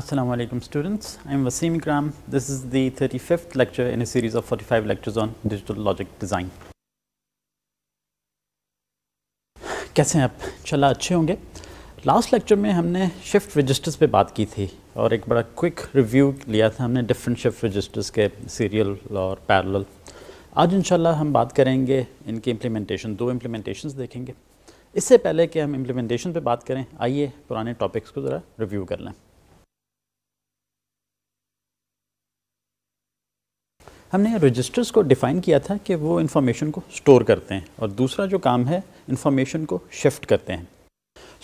Assalamu alaikum students, I am Wasim Ikram. This is the 35th lecture in a series of 45 lectures on digital logic design. कैसे हैं आप चला अच्छे होंगे last lecture में हमने शिफ्ट रजिस्टर्स पे बात की थी और एक बड़ा क्विक रिव्यू लिया था हमने डिफरेंट शिफ्ट रजिस्टर्स के सीरियल और पैरेलल आज इंशाल्लाह हम बात करेंगे इनकी इम्प्लीमेंटेशन दो इम्प्लीमेंटेशंस देखेंगे इससे पहले कि हम इम्प्लीमेंटेशन पे बात करें आइए पुराने टॉपिक्स को ज़रा रिव्यू कर लें हमने रजिस्टर्स को डिफ़ाइन किया था कि वो इन्फॉर्मेशन को स्टोर करते हैं और दूसरा जो काम है इन्फॉर्मेशन को शिफ्ट करते हैं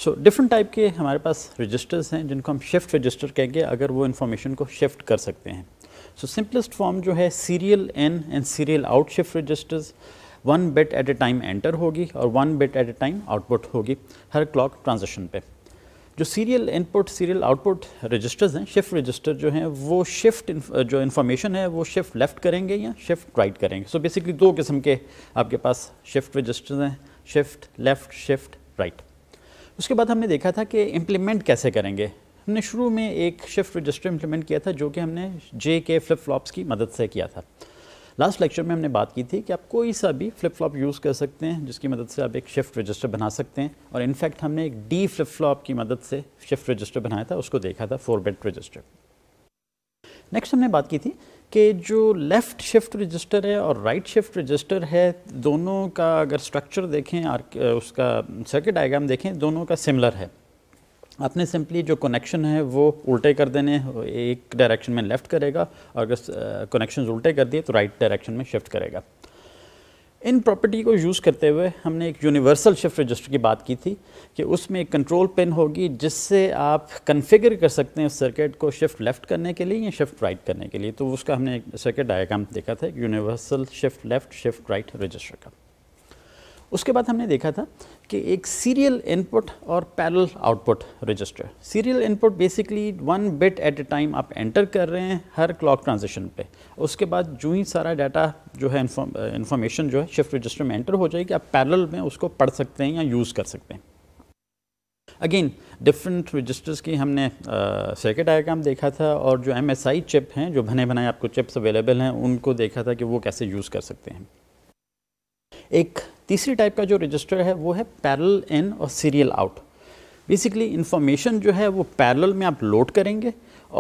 सो डिफरेंट टाइप के हमारे पास रजिस्टर्स हैं जिनको हम शिफ्ट रजिस्टर कहेंगे अगर वो इन्फॉर्मेशन को शिफ्ट कर सकते हैं सो सिंपलेस्ट फॉर्म जो है serial in and serial out shift registers one bit at a time enter होगी और one bit at a time output होगी हर क्लॉक ट्रांजेक्शन पर जो serial input serial output registers हैं शिफ्ट रजिस्टर जो हैं वो शिफ्ट uh, जो इन्फॉर्मेशन है वो शिफ्ट लेफ़्ट करेंगे या शिफ्ट राइट करेंगे सो so बेसिकली दो किस्म के आपके पास शिफ्ट रजिस्टर्स हैं शिफ्ट लेफ़्ट शिफ्ट राइट उसके बाद हमने देखा था कि इम्प्लीमेंट कैसे करेंगे हमने शुरू में एक शिफ्ट रजिस्टर इम्प्लीमेंट किया था जो कि हमने जे के फ्लिप फ्लॉप्स की मदद से किया था लास्ट लेक्चर में हमने बात की थी कि आप कोई सा भी फ्लिप फ्लॉप यूज़ कर सकते हैं जिसकी मदद से आप एक शिफ्ट रजिस्टर बना सकते हैं और इनफैक्ट हमने एक डी फ्लिप फ्लॉप की मदद से शिफ्ट रजिस्टर बनाया था उसको देखा था फोर बेट रजिस्टर नेक्स्ट हमने बात की थी कि जो लेफ़्ट शिफ्ट रजिस्टर है और राइट शिफ्ट रजिस्टर है दोनों का अगर स्ट्रक्चर देखें उसका सर्किट डायग्राम देखें दोनों का सिमिलर है आपने सिंपली जो कनेक्शन है वो उल्टे कर देने एक डायरेक्शन में लेफ़्ट करेगा और अगर कनेक्शन उल्टे कर दिए तो राइट right डायरेक्शन में शिफ्ट करेगा इन प्रॉपर्टी को यूज़ करते हुए हमने एक यूनिवर्सल शिफ्ट रजिस्टर की बात की थी कि उसमें एक कंट्रोल पिन होगी जिससे आप कन्फिगर कर सकते हैं उस सर्किट को शिफ्ट लेफ़्ट करने के लिए या शिफ्ट राइट करने के लिए तो उसका हमने एक सर्किट डायग्राम देखा था universal shift left shift right register का उसके बाद हमने देखा था कि एक सीरियल इनपुट और parallel output register serial input basically one bit at a time आप एंटर कर रहे हैं हर क्लॉक ट्रांजिशन पे उसके बाद जो ही सारा डाटा जो है इन्फॉर्मेशन uh, जो है शिफ्ट रजिस्टर में एंटर हो जाएगी आप पैरल में उसको पढ़ सकते हैं या यूज़ कर सकते हैं अगेन डिफरेंट रजिस्टर्स की हमने सर्किट uh, डायग्राम देखा था और जो एम चिप हैं जो बने बनाए आपको चिप्स अवेलेबल हैं उनको देखा था कि वो कैसे यूज़ कर सकते हैं एक तीसरी टाइप का जो रजिस्टर है वो है पैरल इन और सीरियल आउट बेसिकली इन्फॉर्मेशन जो है वो पैरल में आप लोड करेंगे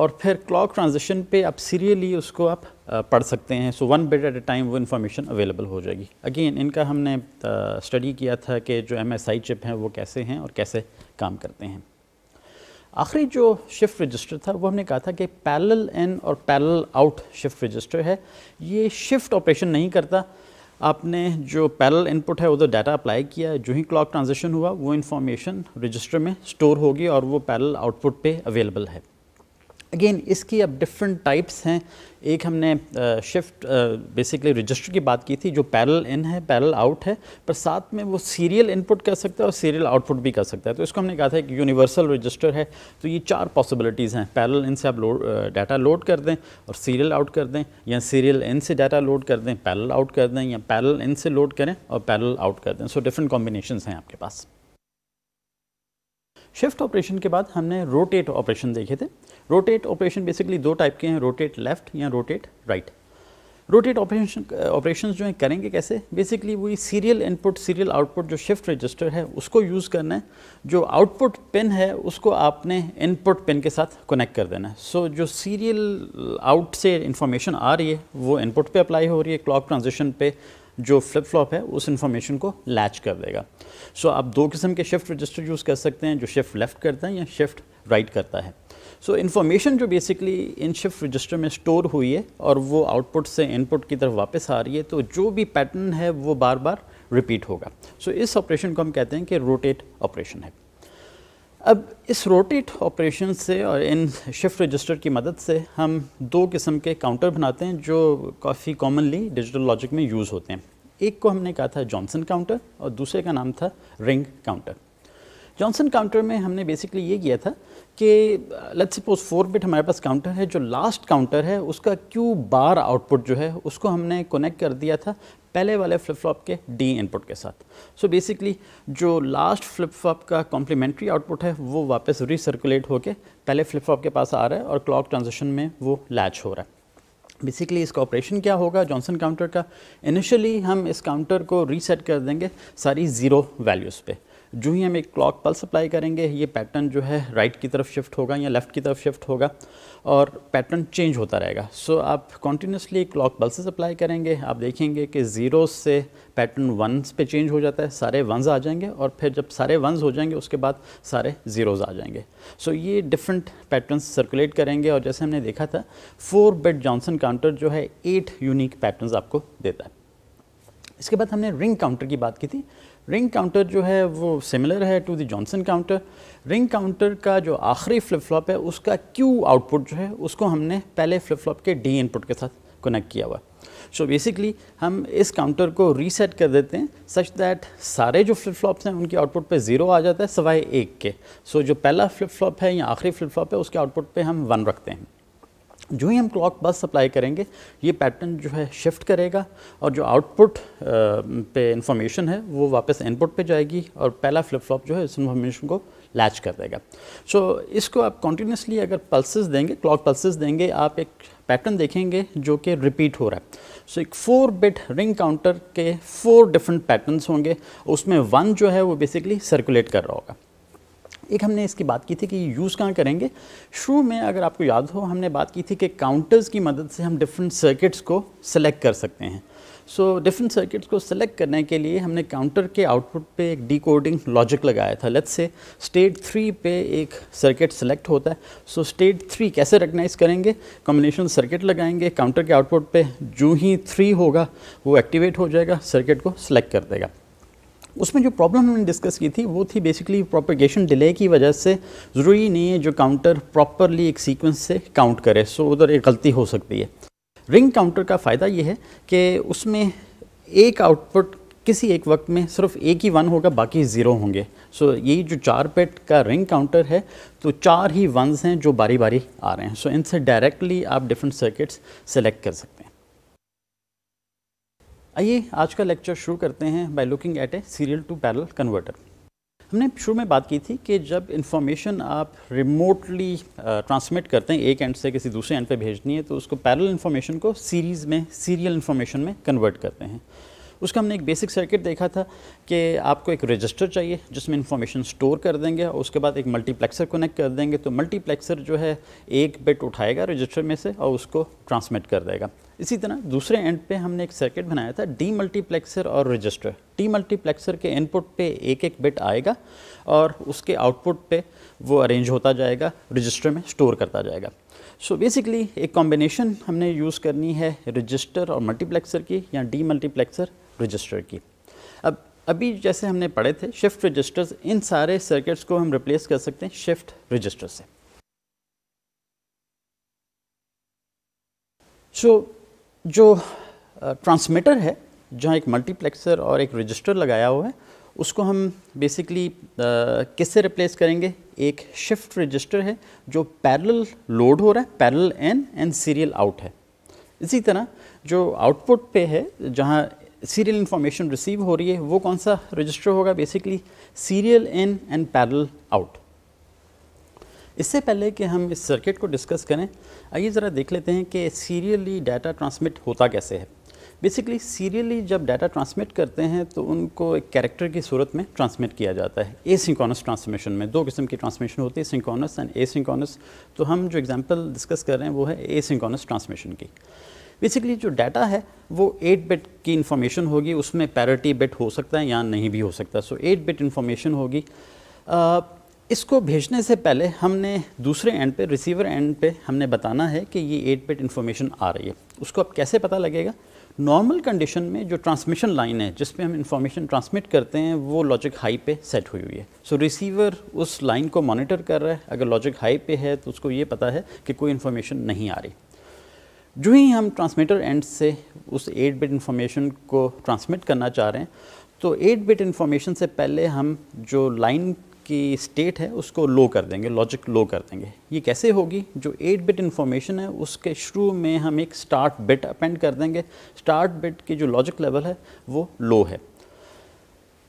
और फिर क्लॉक ट्रांजिशन पे आप सीरियली उसको आप पढ़ सकते हैं so one bit at a time वो इन्फॉर्मेशन अवेलेबल हो जाएगी अगेन इनका हमने स्टडी किया था कि जो एम एस आई चिप हैं वो कैसे हैं और कैसे काम करते हैं आखिरी जो शिफ्ट रजिस्टर था वो हमने कहा था कि पैरल इन और पैरल आउट शिफ्ट रजिस्टर है ये शिफ्ट ऑपरेशन नहीं करता आपने जो पैरल इनपुट है उधर तो डाटा अप्लाई किया जो ही क्लॉक ट्रांजेक्शन हुआ वो इन्फॉर्मेशन रजिस्टर में स्टोर होगी और वो पैरल आउटपुट पे अवेलेबल है अगेन इसकी अब डिफरेंट टाइप्स हैं एक हमने शिफ्ट बेसिकली रजिस्टर की बात की थी जो पैरल इन है पैरल आउट है पर साथ में वो सीरियल इनपुट कर सकता है और सीरियल आउटपुट भी कर सकता है तो इसको हमने कहा था कि यूनिवर्सल रजिस्टर है तो ये चार पॉसिबिलिटीज़ हैं पैरल इन से आप लोड डाटा लोड कर दें और सीरियल आउट कर दें या सीरियल इन से डाटा लोड कर दें पैरल आउट कर दें या पैरल इन से लोड करें और पैरल आउट कर दें सो डिफरेंट कॉम्बिनेशन हैं आपके पास शिफ्ट ऑपरेशन के बाद हमने रोटेट ऑपरेशन देखे थे रोटेट ऑपरेशन बेसिकली दो टाइप के हैं रोटेट लेफ्ट या rotate right rotate operation operation जो हैं करेंगे कैसे बेसिकली वही सीरियल इनपुट सीरियल आउटपुट जो शिफ्ट रजिस्टर है उसको यूज़ करना है जो आउटपुट पिन है उसको आपने इनपुट पिन के साथ कनेक्ट कर देना है सो so, जो सीरियल आउट से इंफॉर्मेशन आ रही है वो इनपुट पे अप्लाई हो रही है क्लॉक ट्रांजिशन पे जो फ्लिप फ्लॉप है उस इन्फॉर्मेशन को लैच कर देगा सो so, आप दो किस्म के शिफ्ट रजिस्टर यूज़ कर सकते हैं जो शिफ्ट लेफ़्ट करता है या शिफ्ट राइट करता है सो so, इन्फॉर्मेशन जो बेसिकली इन शिफ्ट रजिस्टर में स्टोर हुई है और वो आउटपुट से इनपुट की तरफ वापस आ रही है तो जो भी पैटर्न है वो बार बार रिपीट होगा सो so, इस ऑपरेशन को हम कहते हैं कि रोटेट ऑपरेशन है अब इस रोटेट ऑपरेशन से और इन शिफ्ट रजिस्टर की मदद से हम दो किस्म के काउंटर बनाते हैं जो काफ़ी कॉमनली डिजिटल लॉजिक में यूज़ होते हैं एक को हमने कहा था जॉनसन काउंटर और दूसरे का नाम था रिंग काउंटर जॉनसन काउंटर में हमने बेसिकली ये किया था कि लेट्स सपोज फोर बिट हमारे पास काउंटर है जो लास्ट काउंटर है उसका क्यू बार आउटपुट जो है उसको हमने कनेक्ट कर दिया था पहले वाले फ्लिप फ्लॉप के डी इनपुट के साथ सो so बेसिकली जो लास्ट फ्लिप फ्लॉप का कॉम्प्लीमेंट्री आउटपुट है वो वापस रिसर्कुलेट होकर पहले फ्लिप फ्लॉप के पास आ रहा है और क्लॉक ट्रांजेक्शन में वो लैच हो रहा है बेसिकली इसका ऑपरेशन क्या होगा जॉनसन काउंटर का इनिशियली हम इस काउंटर को रीसेट कर देंगे सारी ज़ीरो वैल्यूज़ पे जो ही हम एक क्लॉक पल्स अप्लाई करेंगे ये पैटर्न जो है राइट की तरफ शिफ्ट होगा या लेफ़्ट की तरफ शिफ्ट होगा और पैटर्न चेंज होता रहेगा सो so, आप कॉन्टीन्यूसली क्लॉक पल्सेस अप्लाई करेंगे आप देखेंगे कि ज़ीरो से पैटर्न वंस पे चेंज हो जाता है सारे वंस आ जाएंगे और फिर जब सारे वंस हो जाएंगे उसके बाद सारे ज़ीरोज़ आ जाएंगे सो so, ये डिफरेंट पैटर्न सर्कुलेट करेंगे और जैसे हमने देखा था फोर बेड जॉनसन काउंटर जो है एट यूनिक पैटर्न आपको देता है इसके बाद हमने रिंग काउंटर की बात की थी रिंग काउंटर जो है वो सिमिलर है to the Johnson counter ring counter का जो आखिरी फ्लिप फ्लॉप है उसका क्यू आउटपुट जो है उसको हमने पहले फ्लिप फ्लॉप के डी इनपुट के साथ कनेक्ट किया हुआ सो so बेसिकली हम इस काउंटर को रीसेट कर देते हैं सच दैट सारे जो फ्लिप फ्लॉप्स हैं उनके आउटपुट पे ज़ीरो आ जाता है सवाए एक के सो so, जो पहला फ्लिप फ्लॉप है या आखिरी फ्लिप फ्लॉप है उसके आउटपुट पे हम वन रखते हैं जो ही हम क्लॉक बस अप्लाई करेंगे ये पैटर्न जो है शिफ्ट करेगा और जो आउटपुट पे इंफॉर्मेशन है वो वापस इनपुट पे जाएगी और पहला फ्लिप फ्लॉप जो है इस इन्फॉर्मेशन को लैच कर देगा सो so, इसको आप कॉन्टीन्यूसली अगर पल्सेस देंगे क्लॉक पल्सेस देंगे आप एक पैटर्न देखेंगे जो कि रिपीट हो रहा है सो so, एक फोर बिट रिंग काउंटर के फोर डिफरेंट पैटर्न्स होंगे उसमें वन जो है वो बेसिकली सर्कुलेट कर रहा होगा एक हमने इसकी बात की थी कि यूज़ कहाँ करेंगे शुरू में अगर आपको याद हो हमने बात की थी कि काउंटर्स की मदद से हम डिफरेंट सर्किट्स को सेलेक्ट कर सकते हैं सो डिफरेंट सर्किट्स को सेलेक्ट करने के लिए हमने काउंटर के आउटपुट पे एक डिकोडिंग लॉजिक लगाया था लेट्स से स्टेट थ्री पे एक सर्किट सेलेक्ट होता है सो स्टेट थ्री कैसे रिकगनाइज करेंगे कॉम्बिनेशन सर्किट लगाएंगे काउंटर के आउटपुट पे जो ही थ्री होगा वो एक्टिवेट हो जाएगा सर्किट को सेलेक्ट कर देगा उसमें जो प्रॉब्लम हमने डिस्कस की थी वो थी बेसिकली प्रोपेगेशन डिले की वजह से ज़रूरी नहीं है जो काउंटर प्रॉपरली एक सीक्वेंस से काउंट करे सो उधर एक गलती हो सकती है रिंग काउंटर का फ़ायदा ये है कि उसमें एक आउटपुट किसी एक वक्त में सिर्फ एक ही वन होगा बाकी ज़ीरो होंगे सो so, ये जो चार पेट का रिंग काउंटर है तो चार ही वंस हैं जो बारी बारी आ रहे हैं सो so, इनसे डायरेक्टली आप डिफरेंट सर्किट्स सेलेक्ट कर सकते हैं आइए आज का लेक्चर शुरू करते हैं by looking at a serial to parallel converter हमने शुरू में बात की थी कि जब इन्फॉर्मेशन आप रिमोटली ट्रांसमिट करते हैं एक एंड से किसी दूसरे एंड पे भेजनी है तो उसको पैरल इन्फॉर्मेशन को सीरीज़ में सीरियल इन्फॉर्मेशन में कन्वर्ट करते हैं उसका हमने एक बेसिक सर्किट देखा था कि आपको एक रजिस्टर चाहिए जिसमें इन्फॉर्मेशन स्टोर कर देंगे और उसके बाद एक मल्टीप्लेक्सर कनेक्ट कर देंगे तो मल्टीप्लेक्सर जो है एक बिट उठाएगा रजिस्टर में से और उसको ट्रांसमिट कर देगा इसी तरह दूसरे एंड पे हमने एक सर्किट बनाया था डी मल्टीप्लेक्सर और रजिस्टर डी मल्टीप्लेक्सर के इनपुट पे एक एक बिट आएगा और उसके आउटपुट पे वो अरेंज होता जाएगा रजिस्टर में स्टोर करता जाएगा सो so बेसिकली एक कॉम्बिनेशन हमने यूज़ करनी है रजिस्टर और मल्टीप्लेक्सर की या डी मल्टीप्लेक्सर रजिस्टर की अब अभी जैसे हमने पढ़े थे शिफ्ट रजिस्टर्स इन सारे सर्किट्स को हम रिप्लेस कर सकते हैं शिफ्ट रजिस्टर से सो so, जो ट्रांसमीटर है जहाँ एक मल्टीप्लेक्सर और एक रजिस्टर लगाया हुआ है उसको हम बेसिकली किससे रिप्लेस करेंगे एक शिफ्ट रजिस्टर है जो पैरेलल लोड हो रहा है parallel in and serial out है इसी तरह जो आउटपुट पे है जहाँ सीरियल इन्फॉर्मेशन रिसीव हो रही है वो कौन सा रजिस्टर होगा basically serial in and parallel out इससे पहले कि हम इस सर्किट को डिस्कस करें आइए ज़रा देख लेते हैं कि सीरियली डाटा ट्रांसमिट होता कैसे है बेसिकली सीरियली जब डाटा ट्रांसमिट करते हैं तो उनको एक कैरेक्टर की सूरत में ट्रांसमिट किया जाता है ए सिंकॉनस ट्रांसमिशन में दो किस्म की ट्रांसमिशन होती है सिंकॉनस एंड ए सिंकॉनस तो हम जो एग्जांपल डिस्कस कर रहे हैं वो है ए सिंकॉनस ट्रांसमिशन की बेसिकली जो डाटा है वो 8 बिट की इन्फॉर्मेशन होगी उसमें पैरिटी बिट हो सकता है या नहीं भी हो सकता सो so, 8 बिट इन्फॉर्मेशन होगी इसको भेजने से पहले हमने दूसरे एंड पे रिसीवर एंड पे हमने बताना है कि ये एट बिट इन्फॉर्मेशन आ रही है उसको अब कैसे पता लगेगा नॉर्मल कंडीशन में जो ट्रांसमिशन लाइन है जिसपे हम इंफॉर्मेशन ट्रांसमिट करते हैं वो लॉजिक हाई पे सेट हुई हुई है सो so, रिसीवर उस लाइन को मॉनिटर कर रहा है अगर लॉजिक हाई पे है तो उसको ये पता है कि कोई इन्फॉर्मेशन नहीं आ रही जो ही हम ट्रांसमीटर एंड से उस एट बिट इन्फॉर्मेशन को ट्रांसमिट करना चाह रहे हैं तो एट बिट इन्फॉर्मेशन से पहले हम जो लाइन उसकी स्टेट है उसको लो कर देंगे लॉजिक लो कर देंगे ये कैसे होगी जो 8 बिट इन्फॉर्मेशन है उसके शुरू में हम एक स्टार्ट बिट अपेंड कर देंगे स्टार्ट बिट की जो लॉजिक लेवल है वो लो है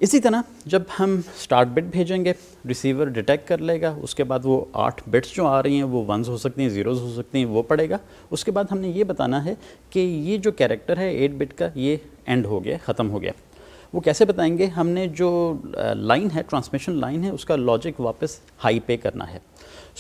इसी तरह जब हम स्टार्ट बिट भेजेंगे रिसीवर डिटेक्ट कर लेगा उसके बाद वो आठ बिट्स जो आ रही हैं वो वंस हो सकती हैं ज़ीरोज़ हो सकती हैं वो पड़ेगा उसके बाद हमने ये बताना है कि ये जो कैरेक्टर है एट बिट का ये एंड हो गया ख़त्म हो गया वो कैसे बताएंगे हमने जो लाइन है ट्रांसमिशन लाइन है उसका लॉजिक वापस हाई पे करना है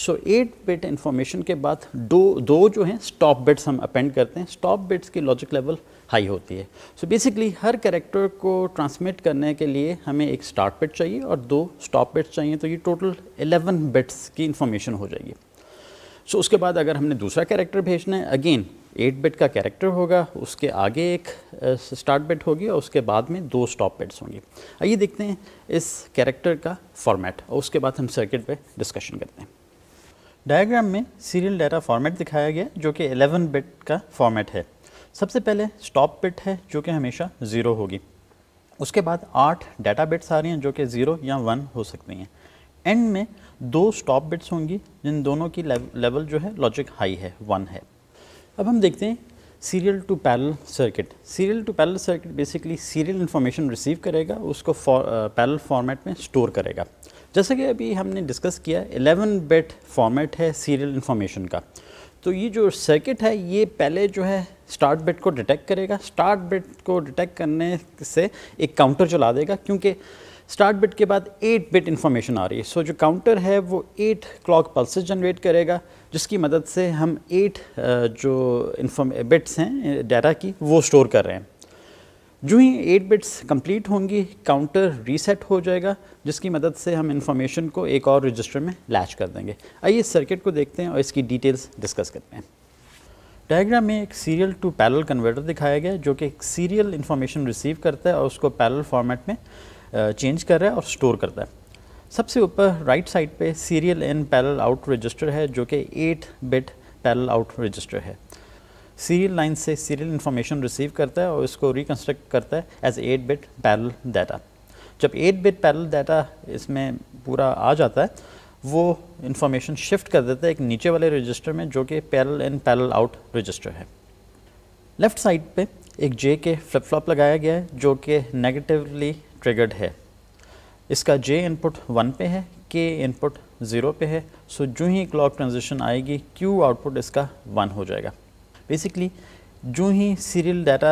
सो एट बिट इन्फॉर्मेशन के बाद दो दो जो हैं स्टॉप बिट्स हम अपेंड करते हैं स्टॉप बिट्स की लॉजिक लेवल हाई होती है सो so बेसिकली हर कैरेक्टर को ट्रांसमिट करने के लिए हमें एक स्टार्ट बिट चाहिए और दो स्टॉप बिट्स चाहिए तो ये टोटल 11 बिट्स की इन्फॉर्मेशन हो जाएगी सो so उसके बाद अगर हमने दूसरा कैरेक्टर भेजना है अगेन एट बिट का कैरेक्टर होगा उसके आगे एक स्टार्ट बिट होगी और उसके बाद में दो स्टॉप बिट्स होंगे आइए देखते हैं इस कैरेक्टर का फॉर्मेट और उसके बाद हम सर्किट पे डिस्कशन करते हैं डायग्राम में सीरियल डाटा फॉर्मेट दिखाया गया जो कि 11 बिट का फॉर्मेट है सबसे पहले स्टॉप बिट है जो कि हमेशा ज़ीरो होगी उसके बाद आठ डाटा बिट्स आ रही हैं जो कि ज़ीरो या वन हो सकती हैं एंड में दो स्टॉप बिट्स होंगी जिन दोनों की लेवल जो है लॉजिक हाई है वन है अब हम देखते हैं serial to parallel circuit serial to parallel circuit basically serial information receive करेगा उसको पैरल फॉर्मेट में स्टोर करेगा जैसा कि अभी हमने डिस्कस किया 11 बिट फॉर्मेट है सीरियल इन्फॉर्मेशन का तो ये जो सर्किट है ये पहले जो है स्टार्ट बिट को डिटेक्ट करेगा स्टार्ट बिट को डिटेक्ट करने से एक काउंटर चला देगा क्योंकि स्टार्ट बिट के बाद एट बिट इन्फॉर्मेशन आ रही है सो so, जो काउंटर है वो एट क्लॉक पल्स जनरेट करेगा जिसकी मदद से हम एट uh, जो बिट्स हैं डाटा की वो स्टोर कर रहे हैं जो ही एट बिट्स कंप्लीट होंगी काउंटर रीसेट हो जाएगा जिसकी मदद से हम इंफॉर्मेशन को एक और रजिस्टर में लैच कर देंगे आइए इस सर्किट को देखते हैं और इसकी डिटेल्स डिस्कस करते हैं डायग्राम में एक सीरियल टू पैरल कन्वर्टर दिखाया गया जो कि एक सीरियल इन्फॉर्मेशन रिसीव करता है और उसको पैरल फॉर्मेट में चेंज कर रहा है और स्टोर करता है सबसे ऊपर राइट साइड पे serial in parallel out register है जो कि eight bit parallel out register है सीरियल लाइन से सीरियल इन्फॉर्मेशन रिसीव करता है और इसको रिकन्स्ट्रक्ट करता है as eight bit parallel data जब एट बिट पैरल डाटा इसमें पूरा आ जाता है वो इन्फॉर्मेशन शिफ्ट कर देता है एक नीचे वाले रजिस्टर में जो कि parallel in parallel out register है लेफ्ट साइड पे एक जे के फ्लिप फ्लॉप लगाया गया है जो कि नेगेटिवली ट्रिगर्ड है इसका जे इनपुट वन पे है के इनपुट ज़ीरो पे है सो जो ही क्लॉक ट्रांजिशन आएगी क्यू आउटपुट इसका वन हो जाएगा बेसिकली जो ही सीरियल डाटा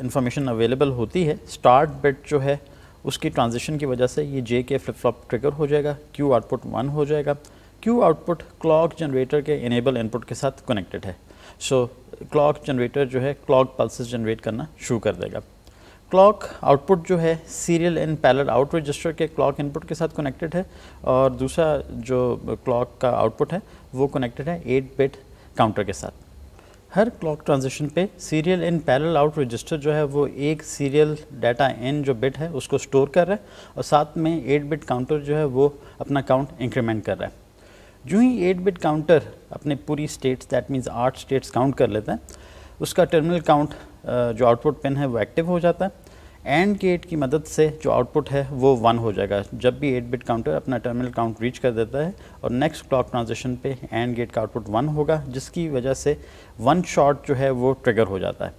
इंफॉर्मेशन अवेलेबल होती है स्टार्ट बिट जो है उसकी ट्रांजिशन की वजह से ये जे के फ्लिप फ्लॉप ट्रिगर हो जाएगा क्यू आउटपुट वन हो जाएगा क्यू आउटपुट क्लॉक जनरेटर के इनेबल इनपुट के साथ कनेक्टेड है सो क्लॉक जनरेटर जो है क्लॉक पल्सेस जनरेट करना शुरू कर देगा क्लॉक आउटपुट जो है serial in parallel out register के क्लॉक इनपुट के साथ कनेक्टेड है और दूसरा जो क्लॉक का आउटपुट है वो कनेक्टेड है 8 बिट काउंटर के साथ हर क्लॉक ट्रांजिशन पे serial in parallel out register जो है वो एक सीरियल डाटा इन जो बिट है उसको स्टोर कर रहा है और साथ में 8 बिट काउंटर जो है वो अपना काउंट इंक्रीमेंट कर रहा है जो ही 8 बिट काउंटर अपने पूरी स्टेट्स दैट मीन्स आठ स्टेट्स काउंट कर लेते हैं उसका टर्मिनल काउंट जो आउटपुट पिन है वो एक्टिव हो जाता है एंड गेट की मदद से जो आउटपुट है वो वन हो जाएगा जब भी एट बिट काउंटर अपना टर्मिनल काउंट रीच कर देता है और नेक्स्ट क्लॉक ट्रांजेक्शन पे एंड गेट का आउटपुट वन होगा जिसकी वजह से वन शॉट जो है वो ट्रिगर हो जाता है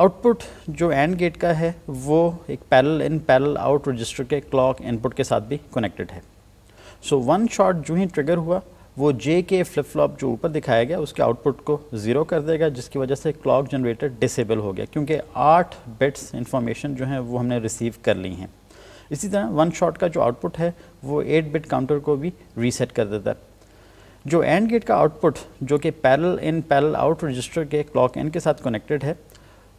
आउटपुट जो एंड गेट का है वो एक parallel in parallel out register के क्लॉक इनपुट के साथ भी कनेक्टेड है सो वन शॉट जो ही ट्रिगर हुआ वो जे के फ्लिप फ्लॉप जो ऊपर दिखाया गया उसके आउटपुट को ज़ीरो कर देगा जिसकी वजह से क्लॉक जनरेटर डिसेबल हो गया क्योंकि आठ बिट्स इन्फॉर्मेशन जो है वो हमने रिसीव कर ली हैं इसी तरह वन शॉट का जो आउटपुट है वो एट बिट काउंटर को भी रीसेट कर देता है जो एंड गेट का आउटपुट जो कि parallel in parallel out register के क्लॉक एन के साथ कनेक्टेड है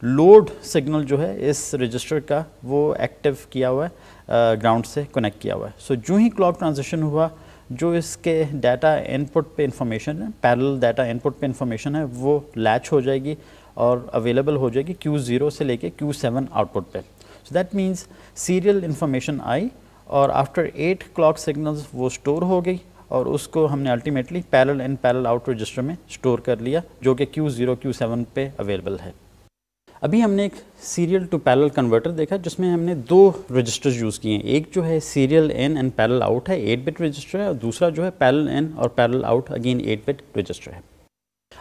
लोड सिग्नल जो है इस रजिस्टर का वो एक्टिव किया हुआ है ग्राउंड से कनेक्ट किया हुआ है सो so, जो ही क्लॉक ट्रांजिशन हुआ जो इसके डाटा इनपुट पे इंफॉर्मेशन है पैरल डाटा इनपुट पे इंफॉर्मेशन है वो लैच हो जाएगी और अवेलेबल हो जाएगी क्यू ज़ीरो से लेके क्यू सेवन आउटपुट पे so that means serial information आई और आफ्टर एट क्लॉक सिग्नल्स वो स्टोर हो गई और उसको हमने ultimately parallel and parallel out register में स्टोर कर लिया जो कि Q0 Q7 पे अवेलेबल है अभी हमने एक सीरियल टू पैरल कन्वर्टर देखा जिसमें हमने दो रजिस्टर्स यूज़ किए हैं एक जो है serial in and parallel out है एट बिट रजिस्टर है और दूसरा जो है पैरल इन और parallel out again eight bit register है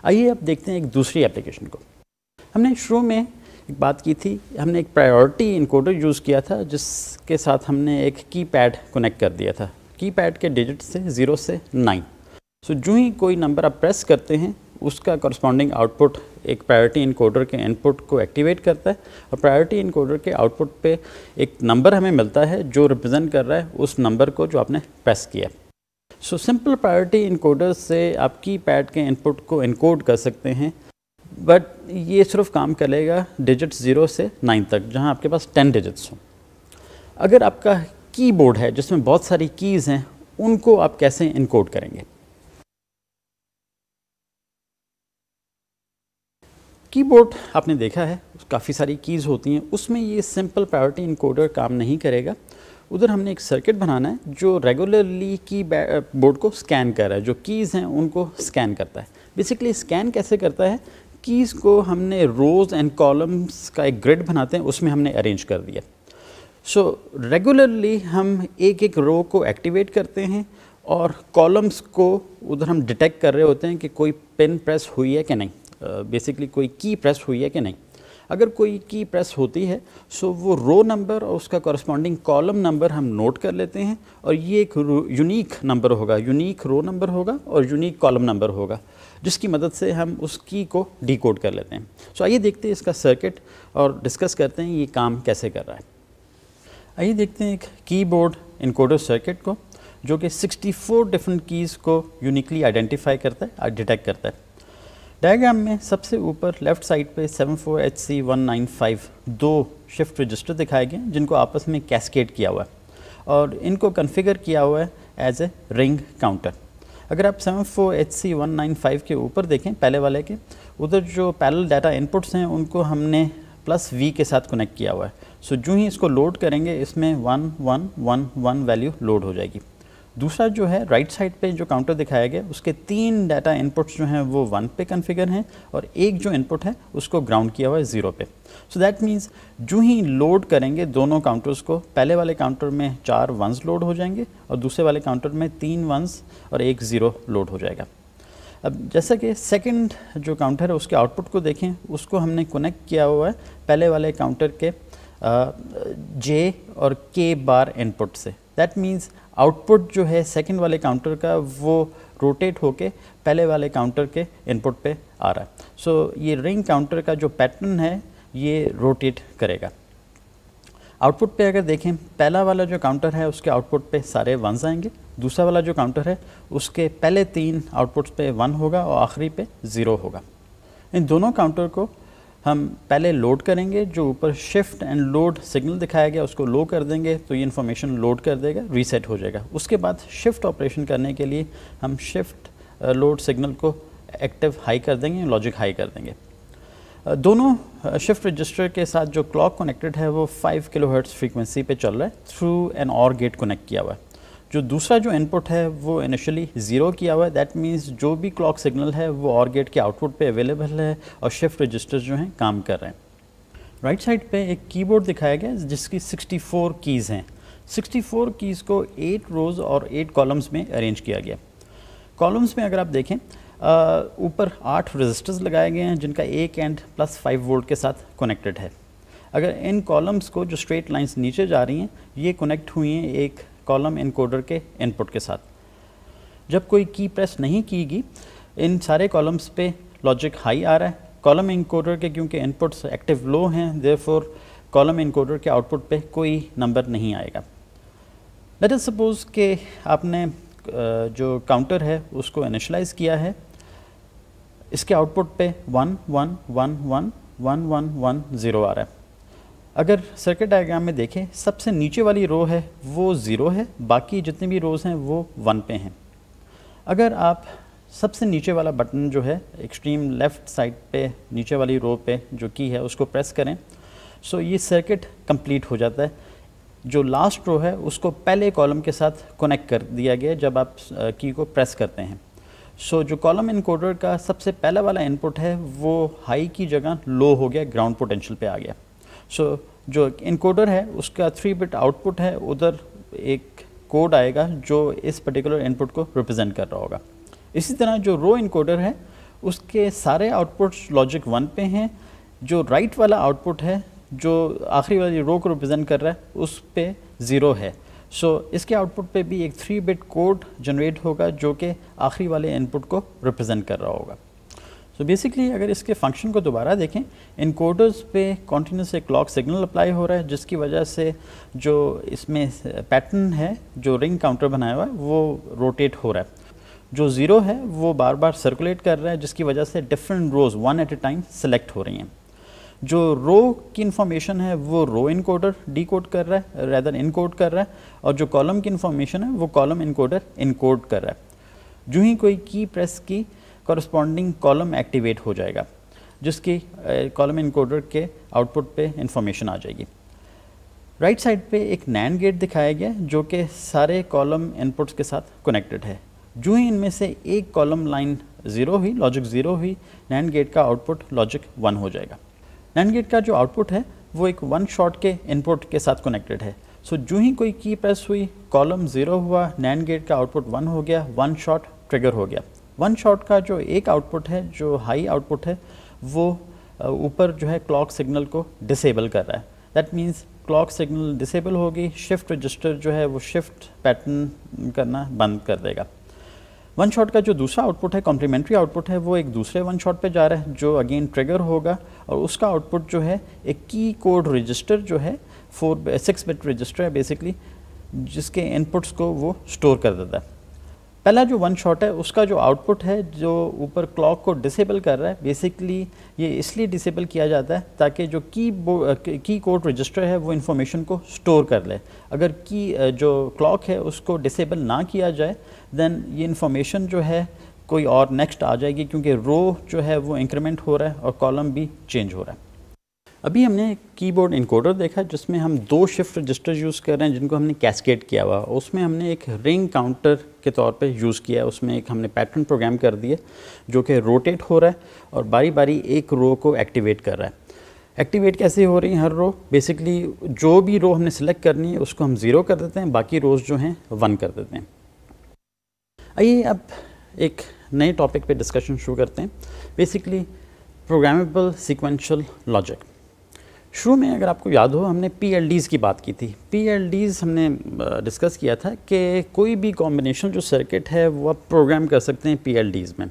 आइए अब देखते हैं एक दूसरी एप्लीकेशन को हमने शुरू में एक बात की थी हमने एक प्रायोरिटी इनकोडर यूज़ किया था जिसके साथ हमने एक की पैड कनेक्ट कर दिया था की पैड के डिजिट से ज़ीरो से नाइन सो so, जो ही कोई नंबर आप प्रेस करते हैं उसका कॉरस्पॉन्डिंग आउटपुट एक प्रायोरिटी इनकोडर के इनपुट को एक्टिवेट करता है और प्रायोरिटी इनकोडर के आउटपुट पे एक नंबर हमें मिलता है जो रिप्रेजेंट कर रहा है उस नंबर को जो आपने प्रेस किया सो सिंपल प्रायोरिटी इनकोडर से आप की पैड के इनपुट को इनकोड कर सकते हैं बट ये सिर्फ काम करेगा डिजिट ज़ीरो से नाइन तक जहाँ आपके पास टेन डिजिट्स हों अगर आपका कीबोर्ड है जिसमें बहुत सारी कीज़ हैं उनको आप कैसे इनकोड करेंगे कीबोर्ड आपने देखा है काफ़ी सारी कीज़ होती हैं उसमें ये सिंपल प्रायोरिटी इनकोडर काम नहीं करेगा उधर हमने एक सर्किट बनाना है जो रेगुलरली की बोर्ड को स्कैन कर रहा है जो कीज़ हैं उनको स्कैन करता है बेसिकली स्कैन कैसे करता है कीज़ को हमने रोज़ एंड कॉलम्स का एक ग्रिड बनाते हैं उसमें हमने अरेंज कर दिया सो so, रेगुलरली हम एक एक रो को एक्टिवेट करते हैं और कॉलम्स को उधर हम डिटेक्ट कर रहे होते हैं कि कोई पिन प्रेस हुई है कि नहीं बेसिकली कोई की प्रेस हुई है कि नहीं अगर कोई की प्रेस होती है सो वो रो नंबर और उसका कॉरस्पॉन्डिंग कॉलम नंबर हम नोट कर लेते हैं और ये एक यूनिक नंबर होगा यूनिक रो नंबर होगा और यूनिक कॉलम नंबर होगा जिसकी मदद से हम उस की को डिकोड कर लेते हैं सो आइए देखते हैं इसका सर्किट और डिस्कस करते हैं ये काम कैसे कर रहा है आइए देखते हैं एक कीबोर्ड इनकोडर सर्किट को जो कि 64 डिफरेंट कीज़ को यूनिकली आइडेंटिफाई करता है डिटेक्ट करता है डायग्राम में सबसे ऊपर लेफ्ट साइड पे 74HC195 दो शिफ्ट रजिस्टर दिखाए गए जिनको आपस में कैस्केड किया हुआ है और इनको कन्फिगर किया हुआ है एज ए रिंग काउंटर अगर आप 74HC195 के ऊपर देखें पहले वाले के उधर जो पैरल डाटा इनपुट्स हैं उनको हमने प्लस वी के साथ कनेक्ट किया हुआ है सो so, जूँ ही इसको लोड करेंगे इसमें one one one one value load हो जाएगी दूसरा जो है राइट right साइड पे जो काउंटर दिखाया गया उसके तीन डाटा इनपुट्स जो हैं वो वन पे कन्फिगर हैं और एक जो इनपुट है उसको ग्राउंड किया हुआ है ज़ीरो पे सो दैट मीन्स जो ही लोड करेंगे दोनों काउंटर्स को पहले वाले काउंटर में चार वंस लोड हो जाएंगे और दूसरे वाले काउंटर में तीन वंस और एक ज़ीरो लोड हो जाएगा अब जैसा कि सेकेंड जो काउंटर है उसके आउटपुट को देखें उसको हमने कनेक्ट किया हुआ है पहले वाले काउंटर के जे और के बार इनपुट से दैट मीन्स आउटपुट जो है सेकंड वाले काउंटर का वो रोटेट होके पहले वाले काउंटर के इनपुट पे आ रहा है सो so, ये रिंग काउंटर का जो पैटर्न है ये रोटेट करेगा आउटपुट पे अगर देखें पहला वाला जो काउंटर है उसके आउटपुट पे सारे वन आएंगे दूसरा वाला जो काउंटर है उसके पहले तीन आउटपुट्स पे वन होगा और आखिरी पे ज़ीरो होगा इन दोनों काउंटर को हम पहले लोड करेंगे जो ऊपर शिफ्ट एंड लोड सिग्नल दिखाया गया उसको लो कर देंगे तो ये इन्फॉर्मेशन लोड कर देगा रीसेट हो जाएगा उसके बाद शिफ्ट ऑपरेशन करने के लिए हम शिफ्ट लोड सिग्नल को एक्टिव हाई कर देंगे लॉजिक हाई कर देंगे uh, दोनों शिफ्ट uh, रजिस्टर के साथ जो क्लॉक कनेक्टेड है वो 5 किलो हर्ट्स फ्रीक्वेंसी पे चल रहा है थ्रू एन और गेट कनेक्ट किया हुआ है जो दूसरा जो इनपुट है वो इनिशियली ज़ीरो किया हुआ है दैट मीन्स जो भी क्लॉक सिग्नल है वो और गेट के आउटपुट पे अवेलेबल है और शिफ्ट रजिस्टर जो हैं काम कर रहे हैं राइट right साइड पे एक कीबोर्ड दिखाया गया जिसकी 64 कीज़ हैं 64 कीज़ को एट रोज़ और एट कॉलम्स में अरेंज किया गया कॉलम्स में अगर आप देखें ऊपर आठ रजिस्टर्स लगाए गए हैं जिनका एक एंड प्लस फाइव वोल्ट के साथ कनेक्टेड है अगर इन कॉलम्स को जो स्ट्रेट लाइंस नीचे जा रही हैं ये कनेक्ट हुई हैं एक कॉलम इनकोडर के इनपुट के साथ जब कोई की प्रेस नहीं कीगी इन सारे कॉलम्स पे लॉजिक हाई आ रहा है कॉलम इनकोडर के क्योंकि इनपुट्स एक्टिव लो हैं देयरफॉर कॉलम इनकोडर के आउटपुट पे कोई नंबर नहीं आएगा लेट इज सपोज के आपने जो काउंटर है उसको इनिशलाइज किया है इसके आउटपुट पे one one one one one one one zero आ रहा है अगर सर्किट डायग्राम में देखें सबसे नीचे वाली रो है वो ज़ीरो है बाकी जितने भी रोज़ हैं वो वन पे हैं अगर आप सबसे नीचे वाला बटन जो है एक्सट्रीम लेफ़्ट साइड पे नीचे वाली रो पे जो की है उसको प्रेस करें सो ये सर्किट कंप्लीट हो जाता है जो लास्ट रो है उसको पहले कॉलम के साथ कनेक्ट कर दिया गया जब आप की को प्रेस करते हैं सो जो कॉलम इनकोडर का सबसे पहला वाला इनपुट है वो हाई की जगह लो हो गया ग्राउंड पोटेंशियल पर आ गया सो जो इनकोडर है उसका थ्री बिट आउटपुट है उधर एक कोड आएगा जो इस पर्टिकुलर इनपुट को रिप्रेजेंट कर रहा होगा इसी तरह जो रो इनकोडर है उसके सारे आउटपुट्स लॉजिक वन पे हैं जो राइट right वाला आउटपुट है जो आखिरी वाली रो को रिप्रेजेंट कर रहा है उस पर ज़ीरो है सो so, इसके आउटपुट पे भी एक थ्री बिट कोड जनरेट होगा जो कि आखिरी वाले इनपुट को रिप्रेजेंट कर रहा होगा सो बेसिकली अगर इसके फंक्शन को दोबारा देखें इनकोडर्स पे कॉन्टीन्यूस एक क्लॉक सिग्नल अप्लाई हो रहा है जिसकी वजह से जो इसमें पैटर्न है जो रिंग काउंटर बनाया हुआ है वो रोटेट हो रहा है जो ज़ीरो है वो बार बार सर्कुलेट कर रहा है जिसकी वजह से different rows one at a time select हो रही हैं जो रो की इन्फॉर्मेशन है वो रो इनकोडर डीकोड कर रहा है रैदर इनकोड कर रहा है और जो कॉलम की इन्फॉर्मेशन है वो कॉलम इनकोडर इनकोड कर रहा है जो ही कोई की प्रेस की कॉरस्पॉन्डिंग कॉलम एक्टिवेट हो जाएगा जिसकी कॉलम इनकोडर के आउटपुट पे इंफॉर्मेशन आ जाएगी राइट right साइड पे एक नैन गेट दिखाया गया जो कि सारे कॉलम इनपुट्स के साथ कनेक्टेड है जो ही इनमें से एक कॉलम लाइन ज़ीरो हुई लॉजिक ज़ीरो हुई नैन गेट का आउटपुट लॉजिक वन हो जाएगा नैन गेट का जो आउटपुट है वो एक वन शॉट के इनपुट के साथ कनेक्टेड है सो so, जो ही कोई की प्रेस हुई कॉलम ज़ीरो हुआ नैन गेट का आउटपुट वन हो गया वन शॉट ट्रिगर हो गया वन शॉट का जो एक आउटपुट है जो हाई आउटपुट है वो ऊपर जो है क्लॉक सिग्नल को डिसेबल कर रहा है that means clock signal disable होगी शिफ्ट रजिस्टर जो है वो शिफ्ट पैटर्न करना बंद कर देगा वन शॉट का जो दूसरा आउटपुट है कॉम्प्लीमेंट्री आउटपुट है वो एक दूसरे वन शॉट पे जा रहा है जो अगेन ट्रिगर होगा और उसका आउटपुट जो है एक की कोड रजिस्टर जो है फोर सिक्स बिट रजिस्टर है बेसिकली जिसके इनपुट्स को वो स्टोर कर देता है पहला जो वन शॉट है उसका जो आउटपुट है जो ऊपर क्लॉक को डिसेबल कर रहा है बेसिकली ये इसलिए डिसेबल किया जाता है ताकि जो की की कोड रजिस्टर है वो इन्फॉर्मेशन को स्टोर कर ले अगर की जो क्लॉक है उसको डिसेबल ना किया जाए दैन ये इन्फॉर्मेशन जो है कोई और नेक्स्ट आ जाएगी क्योंकि रो जो है वो इंक्रीमेंट हो रहा है और कॉलम भी चेंज हो रहा है अभी हमने कीबोर्ड इनकोडर देखा जिसमें हम दो शिफ्ट रजिस्टर यूज़ कर रहे हैं जिनको हमने कैस्केट किया हुआ उसमें हमने एक रिंग काउंटर के तौर पे यूज़ किया उसमें एक हमने पैटर्न प्रोग्राम कर दिया जो कि रोटेट हो रहा है और बारी बारी एक रो को एक्टिवेट कर रहा है एक्टिवेट कैसे हो रही है हर रो बेसिकली जो भी रो हमने सेलेक्ट करनी है उसको हम ज़ीरो कर देते हैं बाकी रोज़ जो हैं वन कर देते हैं आइए अब एक नए टॉपिक पे डिस्कशन शुरू करते हैं बेसिकली प्रोग्रामेबल सिक्वेंशल लॉजिक शुरू में अगर आपको याद हो हमने पी की बात की थी पी हमने डिस्कस किया था कि कोई भी कॉम्बिनेशन जो सर्किट है वो आप प्रोग्राम कर सकते हैं पी में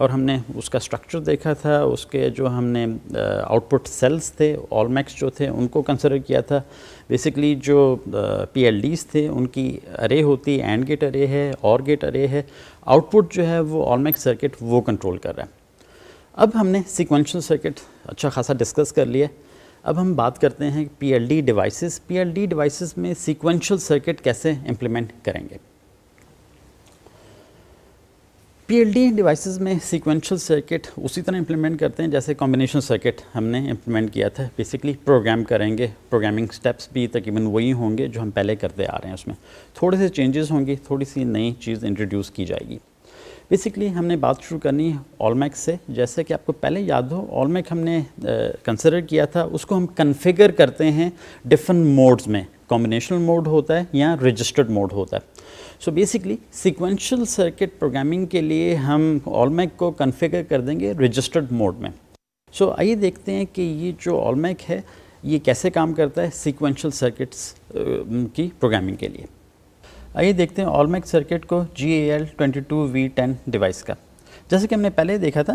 और हमने उसका स्ट्रक्चर देखा था उसके जो हमने आउटपुट सेल्स थे ऑल मैक्स जो थे उनको कंसिडर किया था बेसिकली जो पी थे उनकी अरे होती एंड गेट अरे है और गेट अरे है आउटपुट जो है वो ऑल मैक्स सर्किट वो कंट्रोल कर रहा है अब हमने सिक्वेंशल सर्किट अच्छा खासा डिस्कस कर लिया अब हम बात करते हैं P L D devices P L D devices में सीक्वेंशल सर्किट कैसे इम्प्लीमेंट करेंगे पी एल डी डिवाइसेस में सीक्वेंशल सर्किट उसी तरह इम्प्लीमेंट करते हैं जैसे कॉम्बिनेशन सर्किट हमने इम्प्लीमेंट किया था बेसिकली प्रोग्राम करेंगे प्रोग्रामिंग स्टेप्स भी तकरीबन वही होंगे जो हम पहले करते आ रहे हैं उसमें थोड़े से चेंजेस होंगे थोड़ी सी नई चीज़ इंट्रोड्यूस की जाएगी बेसिकली हमने बात शुरू करनी है ऑलमैक से जैसे कि आपको पहले याद हो ऑलमैक हमने कंसिडर किया था उसको हम कन्फिगर करते हैं डिफरेंट मोड्स में कॉम्बिनेशनल मोड होता है या रजिस्टर्ड मोड होता है so basically sequential circuit programming के लिए हम ऑलमैक को कन्फिगर कर देंगे रजिस्टर्ड मोड में सो so, आइए देखते हैं कि ये जो ऑलमैक है ये कैसे काम करता है सिक्वेंशल सर्किट्स की प्रोग्रामिंग के लिए आइए देखते हैं ऑलमैक सर्किट को G A L twenty two V ten device का जैसे कि हमने पहले देखा था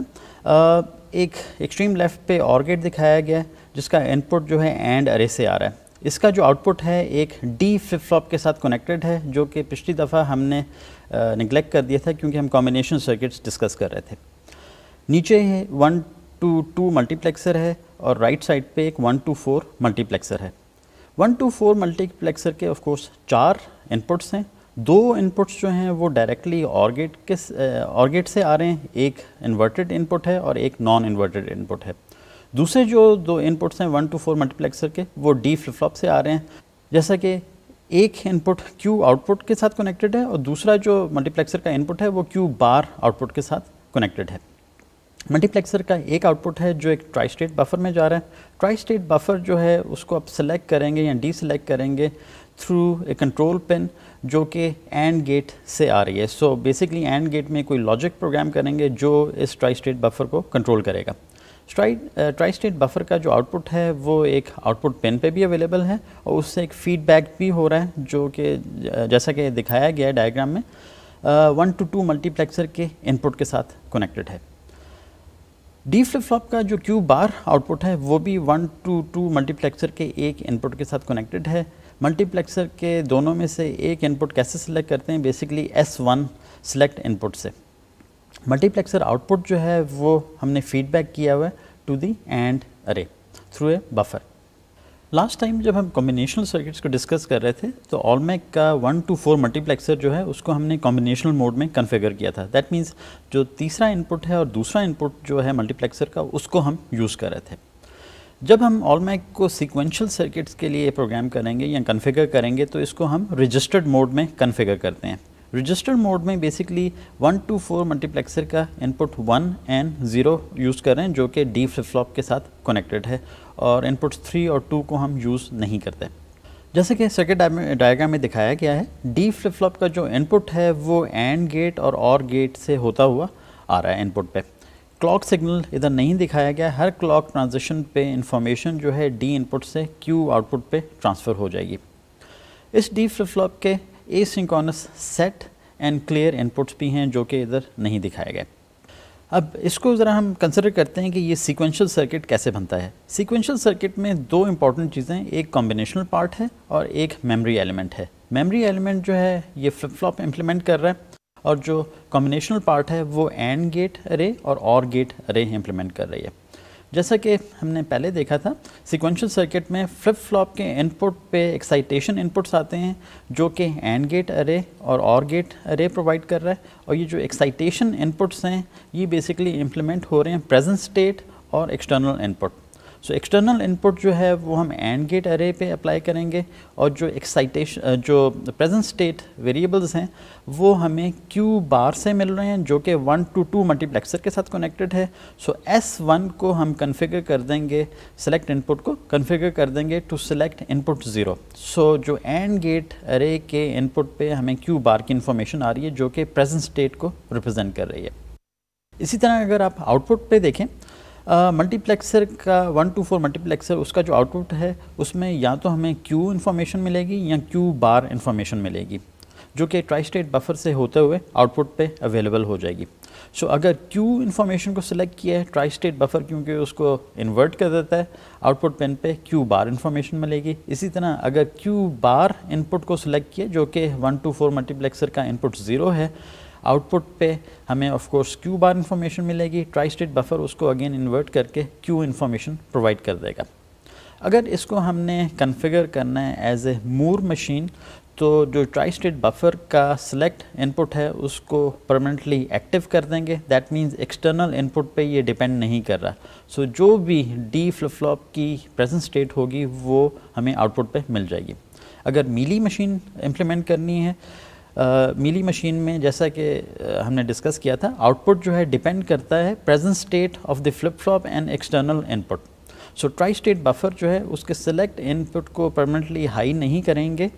एक एक्सट्रीम लेफ़्ट पे और गेट दिखाया गया जिसका इनपुट जो है एंड अरे से आ रहा है इसका जो आउटपुट है एक डी फ्लिप फ्लॉप के साथ कनेक्टेड है जो कि पिछली दफ़ा हमने निगलेक्ट कर दिया था क्योंकि हम कॉम्बिनेशन सर्किट्स डिस्कस कर रहे थे नीचे है वन टू टू मल्टीप्लेक्सर है और राइट right साइड पे एक वन टू फोर मल्टीप्लेक्सर है वन टू फोर मल्टीप्लेक्सर के ऑफकोर्स चार इनपुट्स हैं दो इनपुट्स जो हैं वो डायरेक्टली ऑर्गेट के ऑर्गेट से आ रहे हैं एक इन्वर्टेड इनपुट है और एक नॉन इन्वर्टेड इनपुट है दूसरे जो दो इनपुट्स हैं वन टू फोर मल्टीप्लेक्सर के वो डी फ्लिप फ्लॉप से आ रहे हैं जैसा कि एक इनपुट क्यू आउटपुट के साथ कनेक्टेड है और दूसरा जो मल्टीप्लेक्सर का इनपुट है वो क्यू बार आउटपुट के साथ कनेक्टेड है मल्टीप्लेक्सर का एक आउटपुट है जो एक ट्राई स्टेट बफर में जा रहा है ट्राई स्टेट बफर जो है उसको आप सेलेक्ट करेंगे या डी सेलेक्ट करेंगे थ्रू ए कंट्रोल पिन जो कि एंड गेट से आ रही है सो बेसिकली एंड गेट में कोई लॉजिक प्रोग्राम करेंगे जो इस ट्राई स्टेट बफर को कंट्रोल करेगा ट्राई ट्राई स्टेट बफर का जो आउटपुट है वो एक आउटपुट पेन पे भी अवेलेबल है और उससे एक फीडबैक भी हो रहा है जो कि uh, जैसा कि दिखाया गया है डायग्राम में वन टू टू मल्टीप्लेक्सर के इनपुट के साथ कनेक्टेड है डी फ्लिप फ्लॉप का जो क्यू बार आउटपुट है वो भी वन टू टू मल्टीप्लेक्सर के एक इनपुट के साथ कनेक्टेड है मल्टीप्लेक्सर के दोनों में से एक इनपुट कैसे सिलेक्ट करते हैं basically S one select input से मल्टीप्लेक्सर आउटपुट जो है वो हमने फीडबैक किया हुआ है to the and array through a buffer last time जब हम कॉम्बिनेशनल सर्किट्स को डिस्कस कर रहे थे तो ऑलमैक का वन टू फोर मल्टीप्लेक्सर जो है उसको हमने कॉम्बिनेशनल मोड में कन्फिगर किया था दैट मीन्स जो तीसरा इनपुट है और दूसरा इनपुट जो है मल्टीप्लेक्सर का उसको हम यूज़ कर रहे थे जब हम ऑलमैक को सीक्वेंशियल सर्किट्स के लिए प्रोग्राम करेंगे या कन्फिगर करेंगे तो इसको हम रजिस्टर्ड मोड में कन्फिगर करते हैं रजिस्टर्ड मोड में basically one to four multiplexer का input one and zero use कर रहे हैं जो कि डी फ्लिप फ्लॉप के साथ कनेक्टेड है और इनपुट थ्री और टू को हम यूज़ नहीं करते जैसे कि सर्किट डायग्राम में दिखाया गया है डी फ्लिप फ्लॉप का जो इनपुट है वो एंड गेट और और गेट से होता हुआ आ रहा है इनपुट पे क्लॉक सिग्नल इधर नहीं दिखाया गया हर क्लॉक ट्रांजिशन पे इंफॉर्मेशन जो है डी इनपुट से क्यू आउटपुट पे ट्रांसफ़र हो जाएगी इस डी फ्लिप फ्लॉप के asynchronous set and clear inputs भी हैं जो कि इधर नहीं दिखाए गए अब इसको ज़रा हम कंसिडर करते हैं कि ये सिक्वेंशल सर्किट कैसे बनता है सिक्वेंशल सर्किट में दो इंपॉर्टेंट चीज़ें एक कॉम्बिनेशनल पार्ट है और एक मेमोरी एलिमेंट है मेमोरी एलिमेंट जो है ये फ्लिप फ्लॉप इम्प्लीमेंट कर रहा है और जो कॉम्बिनेशनल पार्ट है वो एंड गेट अरे और और गेट अरे इम्प्लीमेंट कर रही है जैसा कि हमने पहले देखा था सिक्वेंशियल सर्किट में फ्लिप फ्लॉप के इनपुट पे एक्साइटेशन इनपुट्स आते हैं जो कि एंड गेट अरे और और गेट अरे प्रोवाइड कर रहा है और ये जो एक्साइटेशन इनपुट्स हैं ये बेसिकली इम्प्लीमेंट हो रहे हैं प्रेजेंट स्टेट और external input so external input जो है वो हम एंड गेट अरे पे अप्लाई करेंगे और जो एक्साइटेशन जो प्रेजेंट स्टेट वेरिएबल्स हैं वो हमें क्यू बार से मिल रहे हैं जो कि वन टू टू मल्टीप्लेक्सर के साथ कनेक्टेड है सो एस वन को हम कन्फिगर कर देंगे सेलेक्ट इनपुट को कन्फिगर कर देंगे to select input zero so जो एंड गेट अरे के इनपुट पे हमें क्यू बार की इन्फॉर्मेशन आ रही है जो कि प्रेजेंट स्टेट को रिप्रेजेंट कर रही है इसी तरह अगर आप आउटपुट पे देखें मल्टीप्लेक्सर uh, का वन टू फोर मल्टीप्लेक्सर उसका जो आउटपुट है उसमें या तो हमें क्यू इन्फॉर्मेशन मिलेगी या क्यू बार इन्फॉर्मेशन मिलेगी जो कि ट्राई स्टेट बफर से होते हुए आउटपुट पे अवेलेबल हो जाएगी सो so, अगर क्यू इन्फॉर्मेशन को सिलेक्ट किया है ट्राई स्टेट बफर क्योंकि उसको इन्वर्ट कर देता है आउटपुट पेन पे क्यू बार इन्फॉर्मेशन मिलेगी इसी तरह अगर क्यू बार इनपुट को सिलेक्ट किया जो कि वन टू फोर मल्टीप्लेक्सर का इनपुट ज़ीरो है आउटपुट पे हमें of course Q bar information मिलेगी ट्राई स्टेट बफर उसको अगेन इन्वर्ट करके क्यू इन्फॉर्मेशन प्रोवाइड कर देगा अगर इसको हमने कन्फिगर करना है एज ए मूर मशीन तो जो ट्राई स्टेट बफर का सिलेक्ट इनपुट है उसको परमानेंटली एक्टिव कर देंगे दैट मींस एक्सटर्नल इनपुट पे ये डिपेंड नहीं कर रहा सो so, जो भी डी फ्लिप फ्लॉप की प्रेजेंट स्टेट होगी वो हमें आउटपुट पे मिल जाएगी अगर मीली मशीन इम्प्लीमेंट करनी है मीली मशीन में जैसा कि हमने डिस्कस किया था आउटपुट जो है डिपेंड करता है present state of the flip flop and external input so tri state buffer जो है उसके सिलेक्ट इनपुट को परमानेंटली हाई नहीं करेंगे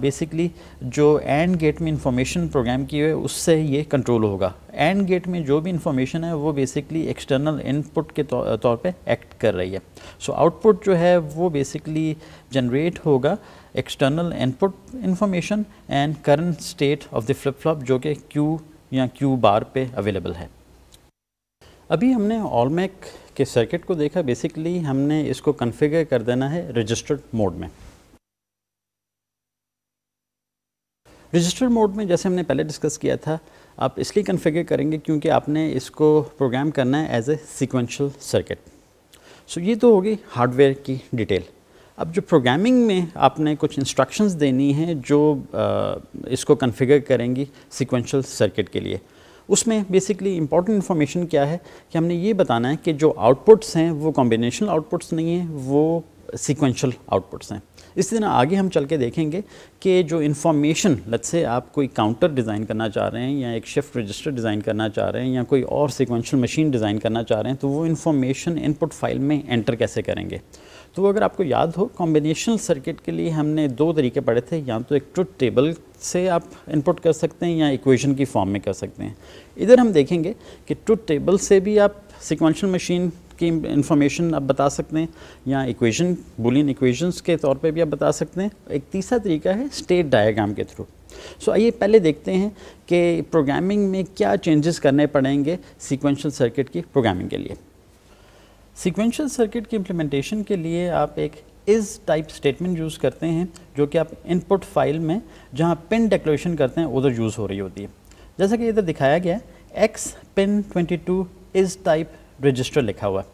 बेसिकली uh, जो एंड गेट में इंफॉर्मेशन प्रोग्राम की है उससे ये कंट्रोल होगा एंड गेट में जो भी इंफॉर्मेशन है वो बेसिकली एक्सटर्नल इनपुट के तौर पे एक्ट कर रही है सो so, आउटपुट जो है वो बेसिकली जनरेट होगा external input information and current state of the flip flop जो कि क्यू या क्यू बार पे अवेलेबल है अभी हमने ऑलमैक के सर्किट को देखा बेसिकली हमने इसको कन्फिगर कर देना है रजिस्टर्ड मोड में रजिस्टर्ड मोड में जैसे हमने पहले डिस्कस किया था आप इसलिए कन्फिगर करेंगे क्योंकि आपने इसको प्रोग्राम करना है as a sequential circuit so ये तो होगी हार्डवेयर की डिटेल अब जो प्रोग्रामिंग में आपने कुछ इंस्ट्रक्शंस देनी हैं जो आ, इसको कन्फिगर करेंगी सिक्वेंशल सर्किट के लिए उसमें बेसिकली इंपॉर्टेंट इन्फॉर्मेशन क्या है कि हमने ये बताना है कि जो आउटपुट्स हैं वो कॉम्बिनेशनल आउटपुट्स नहीं हैं वो सिक्वेंशल आउटपुट्स हैं इस तरह आगे हम चल के देखेंगे कि जो इन्फॉर्मेशन लत से आप कोई काउंटर डिज़ाइन करना चाह रहे हैं या एक शिफ्ट रजिस्टर डिज़ाइन करना चाह रहे हैं या कोई और सिक्वेंशल मशीन डिज़ाइन करना चाह रहे हैं तो वो इन्फॉर्मेशन इनपुट फाइल में एंटर कैसे करेंगे तो अगर आपको याद हो कॉम्बिनेशनल सर्किट के लिए हमने दो तरीके पढ़े थे या तो एक ट्रुथ टेबल से आप इनपुट कर सकते हैं या इक्वेशन की फॉर्म में कर सकते हैं इधर हम देखेंगे कि ट्रुथ टेबल से भी आप सिक्वेंशल मशीन की इन्फॉर्मेशन आप बता सकते हैं या इक्वेशन बुलियन इक्वेशंस के तौर पे भी आप बता सकते हैं एक तीसरा तरीका है स्टेट डायग्राम के थ्रू सो so, आइए पहले देखते हैं कि प्रोग्रामिंग में क्या चेंजेस करने पड़ेंगे सिक्वेंशल सर्किट की प्रोग्रामिंग के लिए सिक्वेंशियल सर्किट की इम्प्लीमेंटेशन के लिए आप एक इज़ टाइप स्टेटमेंट यूज़ करते हैं जो कि आप इनपुट फाइल में जहाँ पिन डेकोरेशन करते हैं उधर यूज़ हो रही होती है जैसा कि इधर दिखाया गया है X pin 22 is type register लिखा हुआ है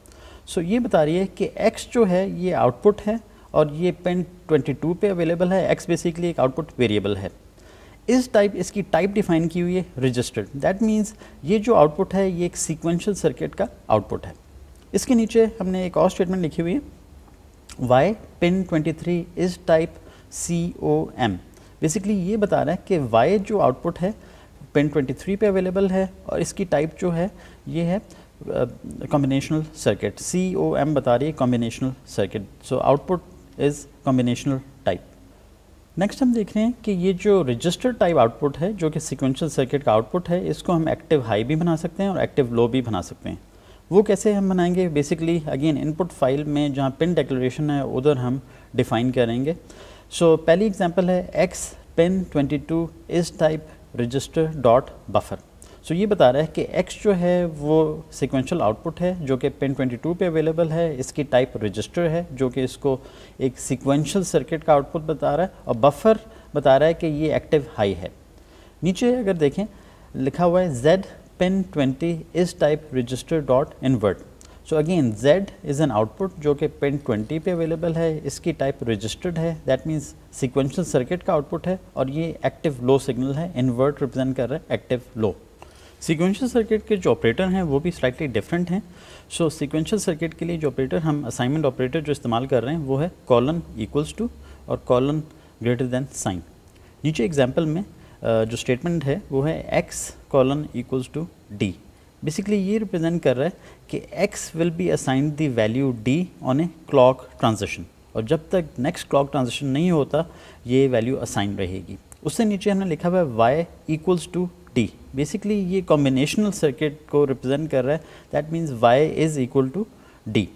सो so, ये बता रही है कि एक्स जो है ये आउटपुट है और ये पिन 22 पे अवेलेबल है एक्स बेसिकली एक आउटपुट वेरिएबल है इस टाइप इसकी टाइप डिफाइन की हुई है रजिस्टर्ड दैट मीन्स ये जो आउटपुट है ये एक सीक्वेंशियल सर्किट का आउटपुट है इसके नीचे हमने एक और स्टेटमेंट लिखी हुई है Y pin 23 is type C O M basically ये बता रहा है कि वाई जो आउटपुट है पिन 23 पे अवेलेबल है और इसकी टाइप जो है ये है combinational circuit C O M बता रही है combinational circuit so output is combinational type next हम देख रहे हैं कि ये जो रजिस्टर टाइप आउटपुट है जो कि सिक्वेंशियल सर्किट का आउटपुट है इसको हम एक्टिव हाई भी बना सकते हैं और एक्टिव लो भी बना सकते हैं वो कैसे हम बनाएंगे बेसिकली अगेन इनपुट फाइल में जहाँ पिन डेक्लोरेशन है उधर हम डिफाइन करेंगे सो so, पहली एग्जांपल है X pin 22 is type register dot buffer so ये बता रहा है कि एक्स जो है वो सिक्वेंशल आउटपुट है जो कि पिन 22 पे अवेलेबल है इसकी टाइप रजिस्टर है जो कि इसको एक सिक्वेंशल सर्किट का आउटपुट बता रहा है और बफर बता रहा है कि ये एक्टिव हाई है नीचे अगर देखें लिखा हुआ है Z pin 20 is type register dot invert. So again Z is an output जो कि pin 20 पे available है इसकी type registered है that means sequential circuit का output है और ये active low signal है invert represent कर रहा है active low. सीक्वेंशियल सर्किट के जो ऑपरेटर हैं वो भी स्लाइटली डिफरेंट हैं सो सीक्वेंशियल सर्किट के लिए जो ऑपरेटर हम असाइनमेंट ऑपरेटर जो इस्तेमाल कर रहे हैं वो है कॉलन इक्वल्स टू और कॉलन ग्रेटर देन साइन नीचे एग्जाम्पल में जो स्टेटमेंट है वो है X colon equals to D basically ये रिप्रेजेंट कर रहा है कि X will be assigned the value D on a clock transaction और जब तक नेक्स्ट क्लॉक ट्रांजेक्शन नहीं होता ये वैल्यू असाइन रहेगी उससे नीचे हमने लिखा हुआ है Y equals to D basically ये कॉम्बिनेशनल सर्किट को रिप्रेजेंट कर रहा है that means Y is equal to D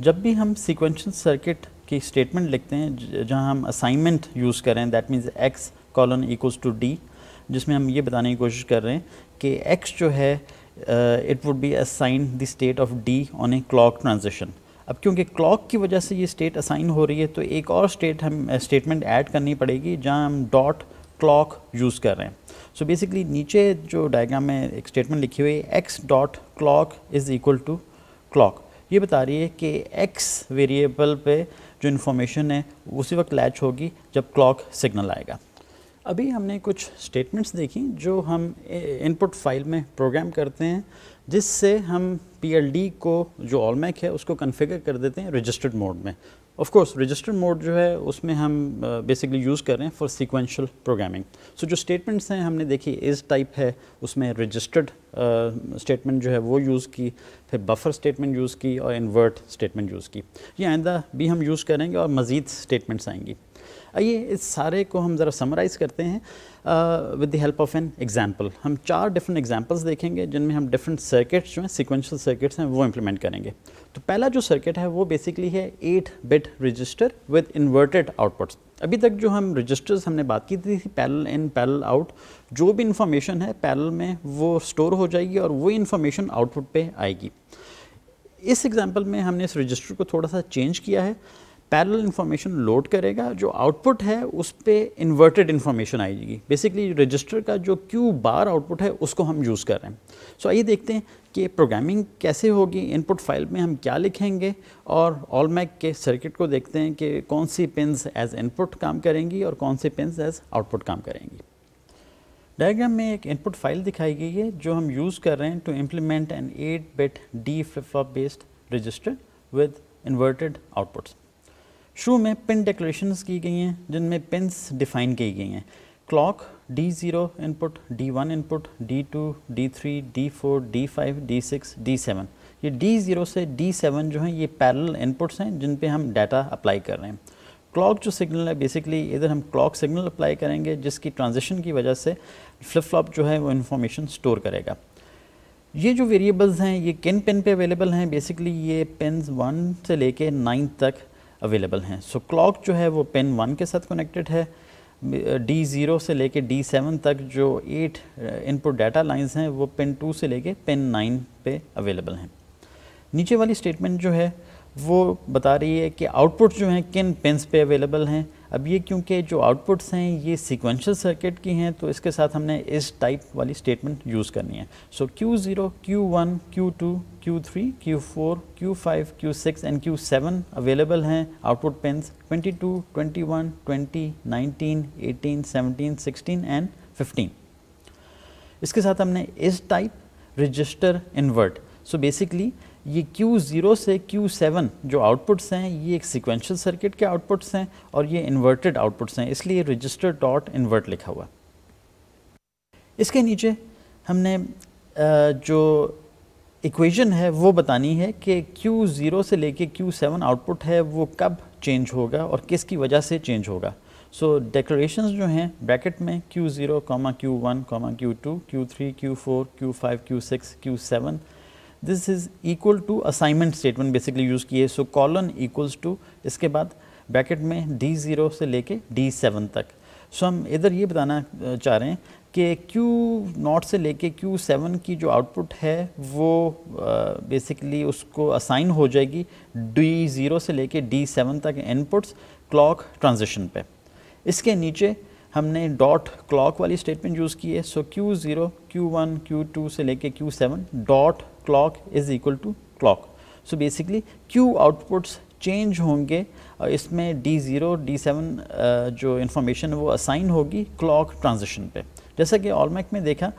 जब भी हम सिक्वेंशल सर्किट की स्टेटमेंट लिखते हैं जहाँ हम असाइनमेंट यूज़ करें that means X colon equals to D जिसमें हम ये बताने की कोशिश कर रहे हैं कि एक्स जो है it would be assign the state of D on a clock transaction अब क्योंकि क्लॉक की वजह से ये स्टेट असाइन हो रही है तो एक और स्टेट हम स्टेटमेंट uh, ऐड करनी पड़ेगी जहाँ हम डॉट क्लॉक यूज़ कर रहे हैं सो so बेसिकली नीचे जो डायग्राम में एक स्टेटमेंट लिखी हुई है X dot clock is equal to clock ये बता रही है कि एक्स वेरिएबल पे जो इन्फॉर्मेशन है उसी वक्त लैच होगी जब क्लॉक सिग्नल आएगा अभी हमने कुछ स्टेटमेंट्स देखी जो हम इनपुट फाइल में प्रोग्राम करते हैं जिससे हम पी को जो ऑलमैक है उसको कन्फिगर कर देते हैं रजिस्टर्ड मोड में ऑफ कोर्स रजिस्टर्ड मोड जो है उसमें हम बेसिकली यूज़ कर रहे हैं फॉर सीक्वेंशियल प्रोग्रामिंग सो जो स्टेटमेंट्स हैं हमने देखी इस टाइप है उसमें रजिस्टर्ड स्टेटमेंट जो है वो यूज़ की फिर बफर स्टेटमेंट यूज़ की और इन्वर्ट स्टेटमेंट यूज़ की ये आइंदा भी हम यूज़ करेंगे और मज़ीद स्टेटमेंट्स आएंगी आइए इस सारे को हम ज़रा समराइज़ करते हैं with the help of an example हम चार डिफरेंट एग्जांपल्स देखेंगे जिनमें हम डिफरेंट सर्किट्स जो हैं सिक्वेंशियल सर्किट्स हैं वो इम्प्लीमेंट करेंगे तो पहला जो सर्किट है वो बेसिकली है eight bit register with inverted outputs अभी तक जो हम रजिस्टर्स हमने बात की थी पैरल इन पैरल आउट जो भी इंफॉर्मेशन है पैरल में वो स्टोर हो जाएगी और वो इन्फॉर्मेशन आउटपुट पे आएगी इस एग्जाम्पल में हमने इस रजिस्टर को थोड़ा सा चेंज किया है पैरल इन्फॉर्मेशन लोड करेगा जो आउटपुट है उस पर इन्वर्टेड इन्फॉर्मेशन आएगी बेसिकली रजिस्टर का जो क्यू बार आउटपुट है उसको हम यूज़ कर रहे हैं सो so, आइए देखते हैं कि प्रोग्रामिंग कैसे होगी इनपुट फाइल में हम क्या लिखेंगे और ऑल मैक के सर्किट को देखते हैं कि कौन सी पिन्स एज इनपुट काम करेंगी और कौन सी पिन्स एज आउटपुट काम करेंगी डायग्राम में एक इनपुट फाइल दिखाई गई है जो हम यूज़ कर रहे हैं to implement an eight bit D flip based register with inverted outputs शुरू में पिन डेकोरेशन की गई हैं जिनमें पिन्स डिफाइन की गई हैं clock D0 input D one input D D D two three four D five D six D seven ये D0 से D7 जो हैं ये पैरल इनपुट्स हैं जिन पे हम डाटा अप्लाई कर रहे हैं क्लॉक जो सिग्नल है बेसिकली इधर हम क्लॉक सिग्नल अप्लाई करेंगे जिसकी ट्रांजिशन की वजह से फ्लिप फ्लॉप जो है वो इन्फॉर्मेशन स्टोर करेगा ये जो वेरिएबल्स हैं ये किन पिन पे अवेलेबल हैं बेसिकली ये पिन वन से लेके नाइन्थ तक अवेलेबल हैं सो क्लॉक जो है वो पेन वन के साथ कनेक्टेड है डी ज़ीरो से लेके डी सेवन तक जो एट इनपुट डाटा लाइंस हैं वो पेन टू से लेके पेन नाइन पे अवेलेबल हैं नीचे वाली स्टेटमेंट जो है वो बता रही है कि आउटपुट जो हैं किन पेंस पे अवेलेबल हैं अब ये क्योंकि जो आउटपुट्स हैं ये सीक्वेंशियल सर्किट की हैं तो इसके साथ हमने इस टाइप वाली स्टेटमेंट यूज़ करनी है so Q zero Q one Q two Q three Q four Q five Q six and Q seven available हैं output pins twenty two twenty one twenty nineteen eighteen seventeen sixteen and fifteen इसके साथ हमने is type register invert so basically ये Q0 से Q7 जो outputs हैं ये एक सिक्वेंशल सर्किट के आउटपुट्स हैं और ये इन्वर्टेड आउटपुट्स हैं इसलिए रजिस्टर डॉट इन्वर्ट लिखा हुआ इसके नीचे हमने जो इक्वेशन है वो बतानी है कि Q0 से लेके Q7 आउटपुट है वो कब चेंज होगा और किसकी वजह से चेंज होगा सो so, डेक्लेशन जो हैं ब्रैकेट में Q0, Q1, Q2, Q3, Q4, Q5, Q6, Q7 this is equal to assignment statement basically use किए सो कॉलन इक्वल्स टू इसके बाद ब्रैकेट में डी ज़ीरो से लेके डी सेवन तक सो so, हम इधर ये बताना चाह रहे हैं कि Q नॉट से लेके Q7 की जो आउटपुट है वो बेसिकली उसको असाइन हो जाएगी D0 से लेके D7 तक इनपुट्स क्लॉक ट्रांजिशन पे इसके नीचे हमने डॉट क्लॉक वाली स्टेटमेंट यूज़ की है सो Q0, Q1, Q2 से लेके Q7 dot clock is equal to clock. So, basically Q outputs change होंगे इसमें D0, D7 जो इंफॉर्मेशन है वो असाइन होगी क्लॉक ट्रांजिशन पे जैसा कि ऑलमैक में देखा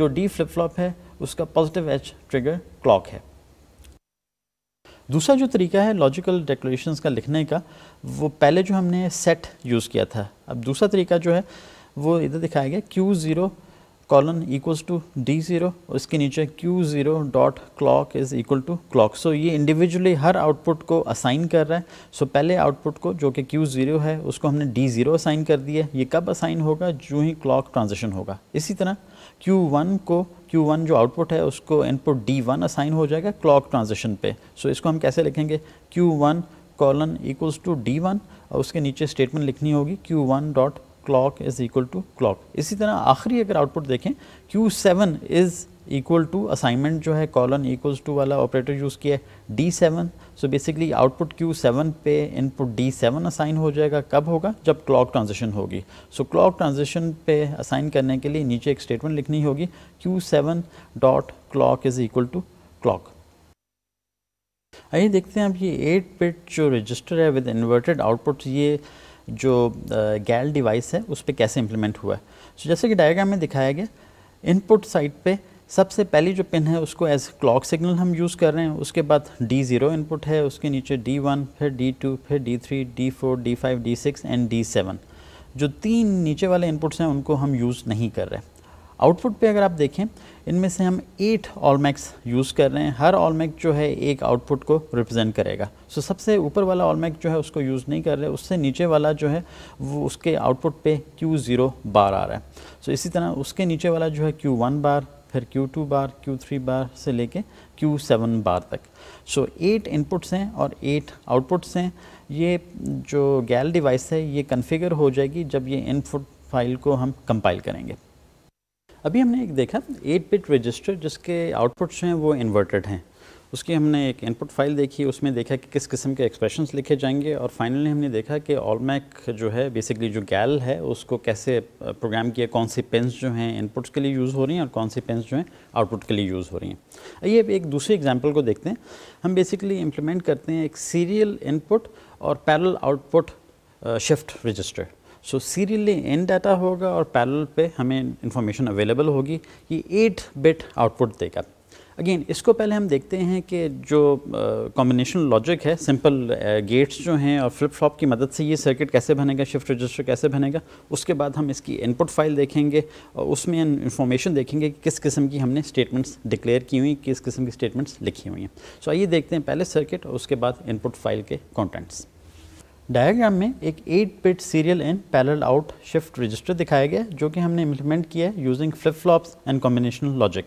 जो D फ्लिप फ्लॉप है उसका पॉजिटिव एच ट्रिगर क्लॉक है दूसरा जो तरीका है लॉजिकल डेकोरेशन का लिखने का वो पहले जो हमने सेट यूज़ किया था अब दूसरा तरीका जो है वो इधर दिखाया गया Q zero colon equals to D zero उसके नीचे Q zero dot clock is equal to clock so ये इंडिविजुअली हर आउटपुट को असाइन कर रहा है सो so, पहले आउटपुट को जो कि क्यू ज़ीरो है उसको हमने डी ज़ीरो असाइन कर दिया ये कब असाइन होगा जो ही क्लॉक ट्रांजेक्शन होगा इसी तरह क्यू वन को क्यू वन जो आउटपुट है उसको इनपुट डी वन असाइन हो जाएगा क्लॉक ट्रांजेक्शन पे सो so, इसको हम कैसे लिखेंगे Q one colon equals to D one और उसके नीचे स्टेटमेंट लिखनी होगी Q one dot clock is equal to clock इसी तरह आखिरी अगर आउटपुट देखें Q seven is equal to assignment जो है कॉलन इक्वल्स टू वाला ऑपरेटर यूज़ किया है D seven so basically output Q seven पे इनपुट डी सेवन असाइन हो जाएगा कब होगा जब क्लॉक ट्रांजिशन होगी सो क्लॉक ट्रांजिशन पे असाइन करने के लिए नीचे एक स्टेटमेंट लिखनी होगी Q seven dot clock is equal to clock आइए देखते हैं अब ये एट पिट जो रजिस्टर है विद इन्वर्टेड आउटपुट ये जो गैल डिवाइस है उस पर कैसे इम्प्लीमेंट हुआ है सो so, जैसे कि डायग्राम में दिखाया गया इनपुट साइड पे सबसे पहली जो पिन है उसको एज क्लॉक सिग्नल हम यूज़ कर रहे हैं उसके बाद डी ज़ीरो इनपुट है उसके नीचे डी वन फिर डी टू फिर D three D four D five D six and D seven जो तीन नीचे वाले इनपुट्स हैं उनको हम यूज़ नहीं कर रहे हैं आउटपुट पे अगर आप देखें इनमें से हम एट ऑलमैक्स यूज़ कर रहे हैं हर ऑलमैक जो है एक आउटपुट को रिप्रेजेंट करेगा सो so, सबसे ऊपर वाला ऑलमैक जो है उसको यूज़ नहीं कर रहे उससे नीचे वाला जो है वो उसके आउटपुट पे क्यू ज़ीरो बार आ रहा है सो so, इसी तरह उसके नीचे वाला जो है क्यू वन बार फिर Q2 बार Q3 बार से लेके Q7 बार तक सो एट इनपुट्स हैं और एट आउटपुट्स हैं ये जो गैल डिवाइस है ये कन्फिगर हो जाएगी जब ये इनपुट फाइल को हम कंपाइल करेंगे अभी हमने एक देखा एट बिट रजिस्टर जिसके आउटपुट्स हैं वो इन्वर्टेड हैं उसकी हमने एक इनपुट फाइल देखी उसमें देखा कि किस किस्म के एक्सप्रेशंस लिखे जाएंगे और फाइनली हमने देखा कि ऑलमैक जो है बेसिकली जो गैल है उसको कैसे प्रोग्राम किया कौन सी पेंस जो हैं इनपुट्स के लिए यूज़ हो रही हैं और कौन सी पेंस जो हैं आउटपुट के लिए यूज़ हो रही हैं आइए अब एक दूसरे एग्जाम्पल को देखते हैं हम बेसिकली इम्प्लीमेंट करते हैं एक सीरियल इनपुट और parallel output shift register so serially in data होगा और पैरल पे हमें इंफॉर्मेशन अवेलेबल होगी ये एट बिट आउटपुट देगा अगेन इसको पहले हम देखते हैं कि जो कॉम्बिनेशन uh, लॉजिक है सिंपल गेट्स uh, जो हैं और फ्लिप फ्लॉप की मदद से ये सर्किट कैसे बनेगा शिफ्ट रजिस्टर कैसे बनेगा उसके बाद हम इसकी इनपुट फाइल देखेंगे और उसमें इन्फॉर्मेशन देखेंगे कि किस किस्म की हमने स्टेटमेंट्स डिक्लेयर की हुई किस किस्म की स्टेटमेंट्स लिखी हुई हैं सो so, आइए देखते हैं पहले सर्किट और उसके बाद इनपुट फाइल के कॉन्टेंट्स डायग्राम में एक 8 bit serial in parallel out shift register दिखाया गया जो कि हमने इम्प्लीमेंट किया है using flip flops and combinational logic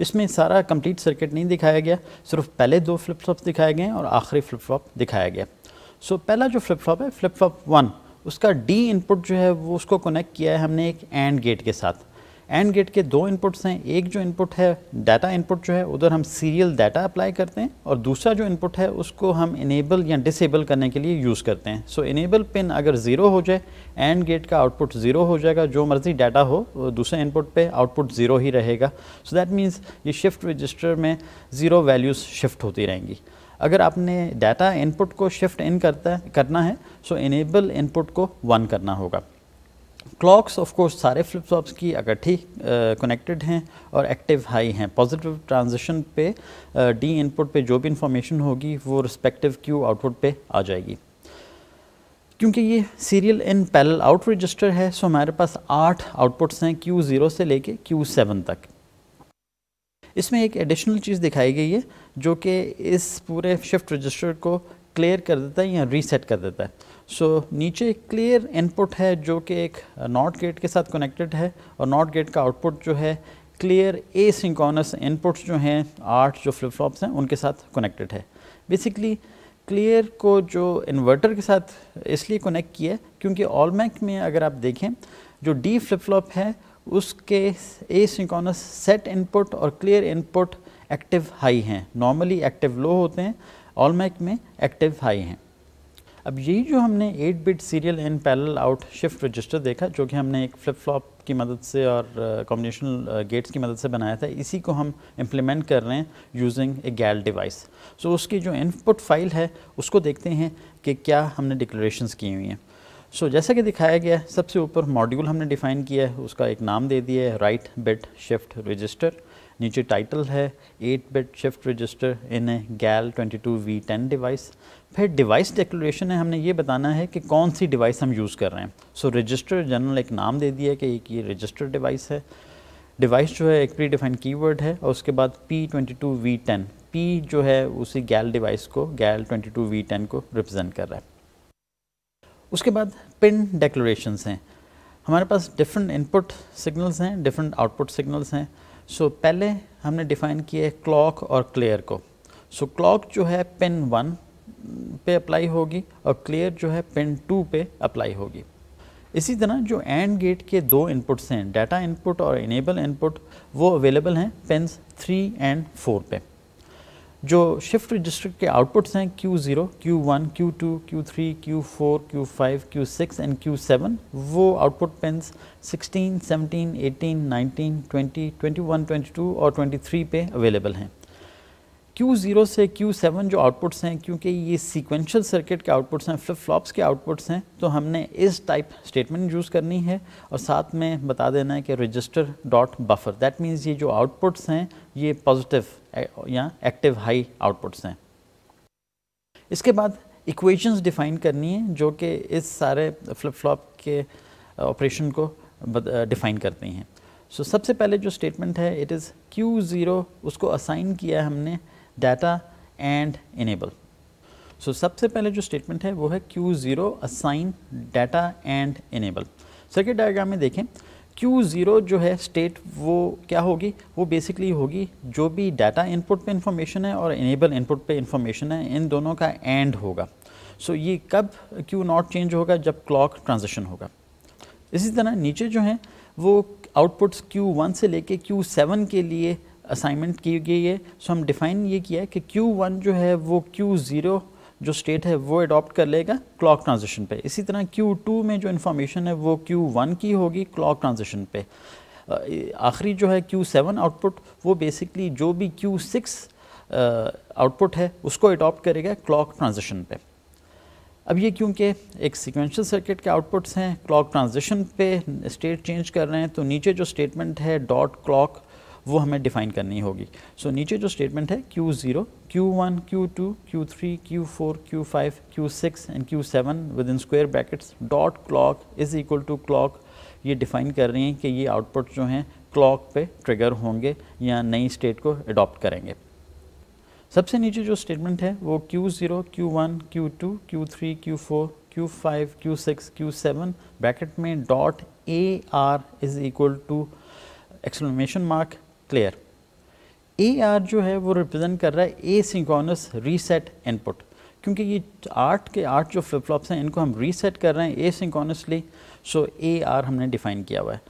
इसमें सारा कंप्लीट सर्किट नहीं दिखाया गया सिर्फ पहले दो फ्लिप फ्लॉप्स दिखाए गए और आखिरी फ्लिप फ्लॉप दिखाया गया सो so, पहला जो फ्लिप फ्लॉप है फ्लिप फ्लॉप वन उसका डी इनपुट जो है वो उसको कनेक्ट किया है हमने एक एंड गेट के साथ एंड गेट के दो इनपुट्स हैं एक जो इनपुट है डाटा इनपुट जो है उधर हम सीरियल डाटा अप्लाई करते हैं और दूसरा जो इनपुट है उसको हम इनेबल या डिसेबल करने के लिए यूज़ करते हैं सो इनेबल पिन अगर ज़ीरो हो जाए एंड गेट का आउटपुट ज़ीरो हो जाएगा जो मर्ज़ी डाटा हो दूसरे इनपुट पे आउटपुट ज़ीरो ही रहेगा सो दैट मीन्स ये शिफ्ट रजिस्टर में ज़ीरो वैल्यूज़ शिफ्ट होती रहेंगी अगर आपने डाटा इनपुट को शिफ्ट इन करता करना है सो इनेबल इनपुट को वन करना होगा क्लॉक्स ऑफ कोर्स सारे फ्लिप फ्लॉप्स की इकट्ठी कनेक्टेड हैं और एक्टिव हाई हैं पॉजिटिव ट्रांजिशन पे डी uh, इनपुट पे जो भी इंफॉर्मेशन होगी वो रिस्पेक्टिव क्यू आउटपुट पे आ जाएगी क्योंकि ये serial in parallel out register है सो हमारे पास आठ आउटपुट्स हैं क्यू ज़ीरो से लेके क्यू सेवन तक इसमें एक एडिशनल चीज़ दिखाई गई है जो कि इस पूरे शिफ्ट रजिस्टर को क्लियर कर देता है या रीसेट कर देता है सो so, नीचे एक क्लियर इनपुट है जो कि एक नॉट uh, गेट के साथ कनेक्टेड है और नॉट गेट का आउटपुट जो है क्लियर ए सिंकॉनस इनपुट्स जो हैं आठ जो फ्लिप फ्लॉप्स हैं उनके साथ कनेक्टेड है बेसिकली क्लियर को जो इन्वर्टर के साथ इसलिए कनेक्ट किया क्योंकि ऑलमैक में अगर आप देखें जो डी फ्लिप फ्लॉप है उसके ए सिंकॉनस सेट इनपुट और क्लियर इनपुट एक्टिव हाई हैं नॉर्मली एक्टिव लो होते हैं ऑलमैक में एक्टिव हाई हैं अब यही जो हमने 8 bit serial in parallel out shift register देखा जो कि हमने एक फ्लिप फ्लॉप की मदद से और कॉम्बिनेशनल uh, गेट्स uh, की मदद से बनाया था इसी को हम इम्प्लीमेंट कर रहे हैं यूजिंग ए गैल डिवाइस सो उसकी जो इनपुट फाइल है उसको देखते हैं कि क्या हमने डिक्लेरेशंस की हुई हैं सो so, जैसा कि दिखाया गया है सबसे ऊपर मॉड्यूल हमने डिफ़ाइन किया है उसका एक नाम दे दिया है राइट बिट शिफ्ट रजिस्टर नीचे टाइटल है 8 bit shift register in a GAL 22V10 device फिर डिवाइस डिक्लेरेशन है हमने ये बताना है कि कौन सी डिवाइस हम यूज़ कर रहे हैं सो रजिस्टर जनरल एक नाम दे दिया कि एक ये रजिस्टर डिवाइस है डिवाइस जो है एक प्री डिफाइंड कीवर्ड है और उसके बाद P twenty two V ten P जो है उसी गैल डिवाइस को GAL twenty two V ten को रिप्रजेंट कर रहा है उसके बाद पिन डेक्लोरेशन हैं हमारे पास डिफरेंट इनपुट सिग्नल्स हैं डिफरेंट आउटपुट सिग्नल्स हैं सो so, पहले हमने डिफाइन किया है क्लॉक और क्लियर को सो so, क्लॉक जो है पिन वन पे अप्लाई होगी और क्लियर जो है पिन टू पे अप्लाई होगी इसी तरह जो एंड गेट के दो इनपुट्स हैं डाटा इनपुट और इनेबल इनपुट वो अवेलेबल हैं पिन थ्री एंड फोर पे जो शिफ्ट रजिस्टर के आउटपुट्स हैं Q0, Q1, Q2, Q3, Q4, Q5, Q6 and Q7 वो आउटपुट पेंस 16, 17, 18, 19, 20, 21, 22 और 23 पे अवेलेबल हैं Q0 से Q7 जो आउटपुट्स हैं क्योंकि ये सीक्वेंशियल सर्किट के आउटपुट्स हैं फ्लिप फ्लॉप्स के आउटपुट्स हैं तो हमने इस टाइप स्टेटमेंट यूज़ करनी है और साथ में बता देना है कि register dot buffer that means ये जो आउटपुट्स हैं ये पॉजिटिव या एक्टिव हाई आउटपुट्स हैं इसके बाद इक्वेशंस डिफाइन करनी है जो कि इस सारे फ्लिप फ्लॉप के ऑपरेशन uh, को डिफाइन uh, करती हैं सो so, सबसे पहले जो स्टेटमेंट है इट इज़ क्यू ज़ीरो उसको असाइन किया है हमने डाटा एंड इनेबल सो सबसे पहले जो स्टेटमेंट है वो है Q zero assign data and enable circuit diagram में देखें क्यू ज़ीरो जो है स्टेट वो क्या होगी वो बेसिकली होगी जो भी डाटा इनपुट पे इंफॉर्मेशन है और इनेबल इनपुट पे इंफॉर्मेशन है इन दोनों का एंड होगा सो so, ये कब क्यू नॉट चेंज होगा जब क्लॉक ट्रांजिशन होगा इसी तरह नीचे जो हैं वो आउटपुट्स क्यू वन से लेके क्यू सेवन के लिए असाइनमेंट की गई है सो so, हम डिफ़ाइन ये किया है कि क्यू वन जो है वो क्यू ज़ीरो जो स्टेट है वो अडॉप्ट कर लेगा क्लॉक ट्रांजिशन पे इसी तरह Q2 में जो इन्फॉर्मेशन है वो Q1 की होगी क्लॉक ट्रांजिशन पे आखिरी जो है Q7 आउटपुट वो बेसिकली जो भी Q6 आउटपुट है उसको अडॉप्ट करेगा क्लॉक ट्रांजिशन पे अब ये क्योंकि एक सिक्वेंशल सर्किट के आउटपुट्स हैं क्लॉक ट्रांजिशन पे स्टेट चेंज कर रहे हैं तो नीचे जो स्टेटमेंट है डॉट क्लॉक वो हमें डिफाइन करनी होगी सो so, नीचे जो स्टेटमेंट है Q0, Q1, Q2, Q3, Q4, Q5, Q6 and Q7 with in square brackets dot clock is equal to clock ये डिफाइन कर रही हैं कि ये आउटपुट जो हैं क्लॉक पे ट्रिगर होंगे या नई स्टेट को अडॉप्ट करेंगे सबसे नीचे जो स्टेटमेंट है वो Q0, Q1, Q2, Q3, Q4, Q5, Q6, Q7 bracket में dot A R is equal to exclamation mark clear A R जो है वो रिप्रेजेंट कर रहा है ए सिंक्रोनस रीसेट इनपुट क्योंकि ये आठ के आठ जो फ्लिप फ्लॉप्स हैं इनको हम रीसेट कर रहे हैं ए सिंकोनसली सो ए आर हमने डिफाइन किया हुआ है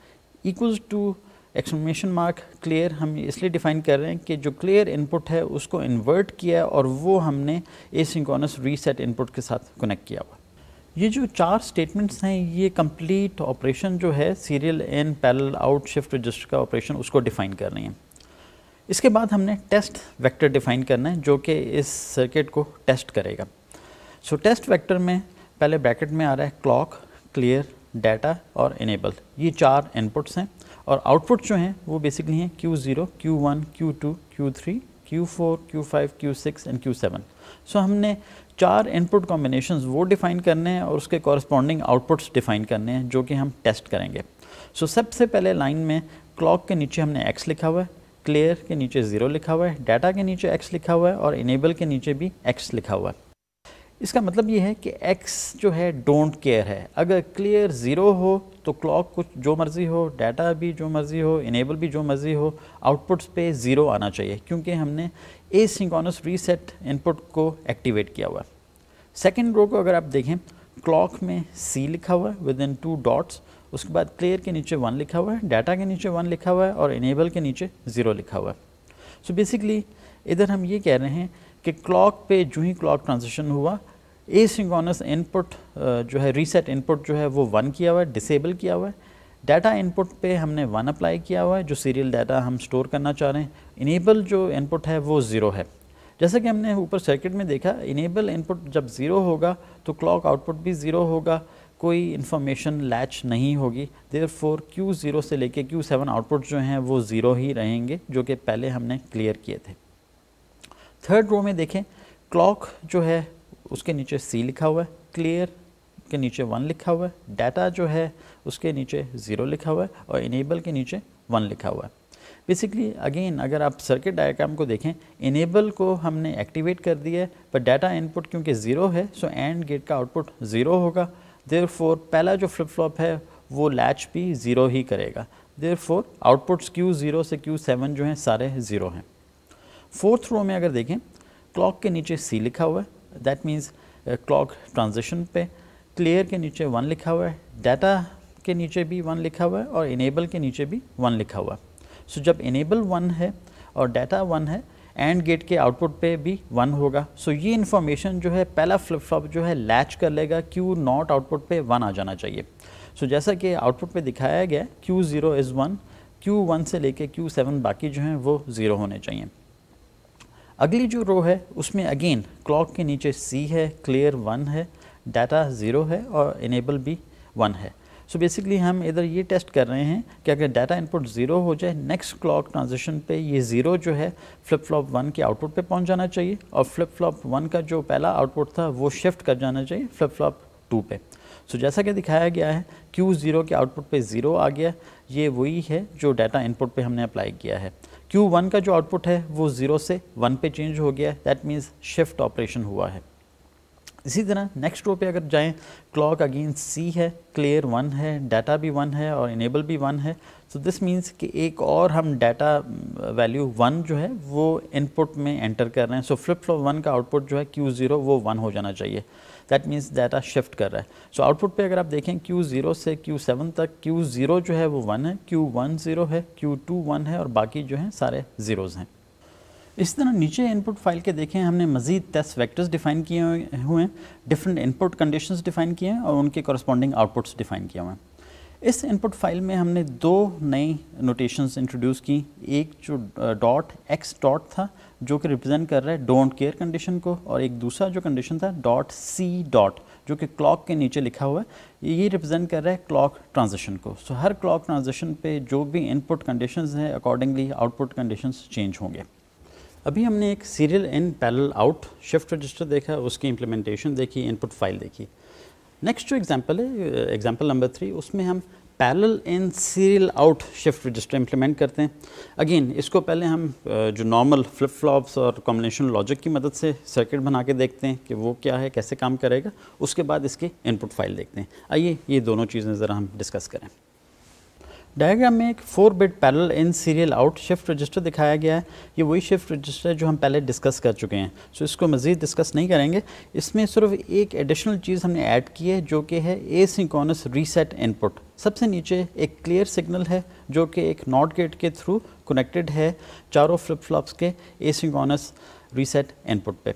equals to explanation mark clear हम इसलिए डिफाइन कर रहे हैं कि जो क्लियर इनपुट है उसको इन्वर्ट किया है और वो हमने ए सिंक्रोनस रीसेट इनपुट के साथ कनेक्ट किया हुआ ये जो चार स्टेटमेंट्स हैं ये कंप्लीट ऑपरेशन जो है serial in parallel out shift register का ऑपरेशन उसको डिफाइन कर रही हैं इसके बाद हमने टेस्ट वेक्टर डिफाइन करना है जो कि इस सर्किट को टेस्ट करेगा सो टेस्ट वेक्टर में पहले ब्रैकेट में आ रहा है क्लॉक क्लियर डाटा और इनेबल ये चार इनपुट्स हैं और आउटपुट जो हैं वो बेसिकली हैं Q Q Q Q zero one two three Q four Q five Q six and Q seven so हमने चार इनपुट कॉम्बिनेशन वो डिफ़ाइन करने हैं और उसके कॉरस्पॉन्डिंग आउटपुट्स डिफ़ाइन करने हैं जो कि हम टेस्ट करेंगे सो so, सबसे पहले लाइन में क्लॉक के नीचे हमने एक्स लिखा हुआ है क्लियर के नीचे ज़ीरो लिखा हुआ है डाटा के नीचे एक्स लिखा हुआ है और इनेबल के नीचे भी एक्स लिखा हुआ है इसका मतलब ये है कि एक्स जो है डोंट केयर है अगर क्लियर ज़ीरो हो तो क्लॉक कुछ जो मर्ज़ी हो डाटा भी जो मर्ज़ी हो इनेबल भी जो मर्ज़ी हो आउटपुट्स पे ज़ीरो आना चाहिए क्योंकि हमने ए सिंक्रोनस रीसेट इनपुट को एक्टिवेट किया हुआ है सेकेंड रो को अगर आप देखें क्लॉक में सी लिखा हुआ है विद इन टू डॉट्स उसके बाद क्लियर के नीचे वन लिखा हुआ है डाटा के नीचे वन लिखा हुआ है और इनेबल के नीचे ज़ीरो लिखा हुआ है सो बेसिकली इधर हम ये कह रहे हैं कि क्लॉक पे जो ही क्लॉक ट्रांजिशन हुआ ए सिंगोनस इनपुट जो है रीसेट इनपुट जो है वो वन किया हुआ है डिसेबल किया हुआ है डाटा इनपुट पे हमने वन अप्लाई किया हुआ है जो सीरियल डाटा हम स्टोर करना चाह रहे हैं इनेबल जो इनपुट है वो ज़ीरो है जैसा कि हमने ऊपर सर्किट में देखा इनेबल इनपुट जब ज़ीरो होगा तो क्लॉक आउटपुट भी ज़ीरो होगा कोई इन्फॉर्मेशन लैच नहीं होगी देर फोर क्यू ज़ीरो से लेके क्यू सेवन आउटपुट जो हैं वो ज़ीरो ही रहेंगे जो कि पहले हमने क्लियर किए थे थर्ड रो में देखें क्लॉक जो है उसके नीचे सी लिखा हुआ है क्लियर के नीचे वन लिखा हुआ है डाटा जो है उसके नीचे ज़ीरो लिखा हुआ है और इनेबल के नीचे वन लिखा हुआ है बेसिकली अगेन अगर आप सर्किट डायग्राम को देखें इनेबल को हमने एक्टिवेट कर दिया है पर डाटा इनपुट क्योंकि ज़ीरो है सो एंड गेट का आउटपुट ज़ीरो होगा देर पहला जो फ्लिप फ्लॉप है वो लैच भी ज़ीरो ही करेगा there four outputs Q zero से क्यू सेवन जो हैं सारे ज़ीरो हैं फोर्थ रो में अगर देखें क्लॉक के नीचे सी लिखा हुआ है दैट मीन्स क्लॉक ट्रांजिशन पे क्लियर के नीचे वन लिखा हुआ है डाटा के नीचे भी वन लिखा हुआ है और इनेबल के नीचे भी वन लिखा हुआ है सो so, जब इनेबल वन है और डाटा वन है एंड गेट के आउटपुट पे भी वन होगा सो so, ये इन्फॉर्मेशन जो है पहला फ्लिप फ्लॉप जो है लैच कर लेगा क्यू नॉट आउटपुट पे वन आ जाना चाहिए सो so, जैसा कि आउटपुट पे दिखाया गया Q zero is one Q one से लेके क्यू सेवन बाकी जो हैं वो ज़ीरो होने चाहिए अगली जो रो है उसमें अगेन क्लॉक के नीचे सी है क्लियर वन है डाटा ज़ीरो है और इनेबल भी वन है सो so बेसिकली हम इधर ये टेस्ट कर रहे हैं कि अगर डाटा इनपुट ज़ीरो हो जाए नेक्स्ट क्लॉक ट्रांजिशन पे ये ज़ीरो जो है फ्लिप फ्लॉप वन के आउटपुट पे पहुंच जाना चाहिए और फ्लिप फ्लॉप वन का जो पहला आउटपुट था वो शिफ्ट कर जाना चाहिए फ्लिप फ्लॉप टू पे सो so जैसा कि दिखाया गया है क्यू ज़ीरो के आउटपुट पर ज़ीरो आ गया ये वही है जो डाटा इनपुट पर हमने अप्लाई किया है क्यू वन का जो आउटपुट है वो ज़ीरो से वन पे चेंज हो गया है दैट मीन्स शिफ्ट ऑपरेशन हुआ है इसी तरह नेक्स्ट रो पे अगर जाएं क्लॉक अगेन सी है क्लियर वन है डाटा भी वन है और इनेबल भी वन है सो दिस मींस कि एक और हम डाटा वैल्यू वन जो है वो इनपुट में एंटर कर रहे हैं सो फ्लिप फ्लॉप वन का आउटपुट जो है क्यू ज़ीरो वो वन हो जाना चाहिए दैट मीन्स डाटा शिफ्ट कर रहा है सो so, आउटपुट पे अगर आप देखें क्यू ज़ीरो से क्यू सेवन तक क्यू ज़ीरो जो है वो वन है क्यू वन ज़ीरो है क्यू टू वन है और बाकी जो है सारे ज़ीरोज़ हैं इस तरह नीचे इनपुट फाइल के देखें हमने मजीद टेस्ट वैक्टर्स डिफाइन किए हुए हैं डिफरेंट इनपुट कंडीशन डिफाइन किए हैं और उनके कॉरस्पॉन्डिंग आउटपुट्स डिफाइन किए हुए हैं इस इनपुट फाइल में हमने दो नई नोटेशंस इंट्रोड्यूस की एक जो डॉट एक्स डॉट था जो कि रिप्रेजेंट कर रहा है डोंट केयर कंडीशन को और एक दूसरा जो कंडीशन था डॉट सी डॉट जो कि क्लॉक के नीचे लिखा हुआ है ये रिप्रेजेंट कर रहा है क्लॉक ट्रांजिशन को सो so, हर क्लॉक ट्रांजिशन पे जो भी इनपुट कंडीशंस हैं अकॉर्डिंगली आउटपुट कंडीशंस चेंज होंगे अभी हमने एक serial in parallel out shift register देखा उसकी इम्प्लीमेंटेशन देखी इनपुट फाइल देखी नेक्स्ट जो एग्जांपल है एग्जांपल नंबर थ्री उसमें हम parallel in serial out shift register implement करते हैं अगेन इसको पहले हम जो नॉर्मल फ्लिप फ्लॉप्स और कॉम्बिनेशन लॉजिक की मदद से सर्किट बना के देखते हैं कि वो क्या है कैसे काम करेगा उसके बाद इसकी इनपुट फाइल देखते हैं आइए ये दोनों चीज़ें ज़रा हम डिस्कस करें डायग्राम में एक four bit parallel in serial out shift register दिखाया गया है ये वही शिफ्ट रजिस्टर है जो हम पहले डिस्कस कर चुके हैं सो इसको मज़ीद डिस्कस नहीं करेंगे इसमें सिर्फ एक एडिशनल चीज़ हमने ऐड की है जो कि है ए सिंकोनस रीसेट इनपुट सबसे नीचे एक क्लियर सिग्नल है जो कि एक नॉट गेट के थ्रू कनेक्टेड है चारों फ्लिप फ्लॉप्स के ए सिंकोनस रीसेट इनपुट पर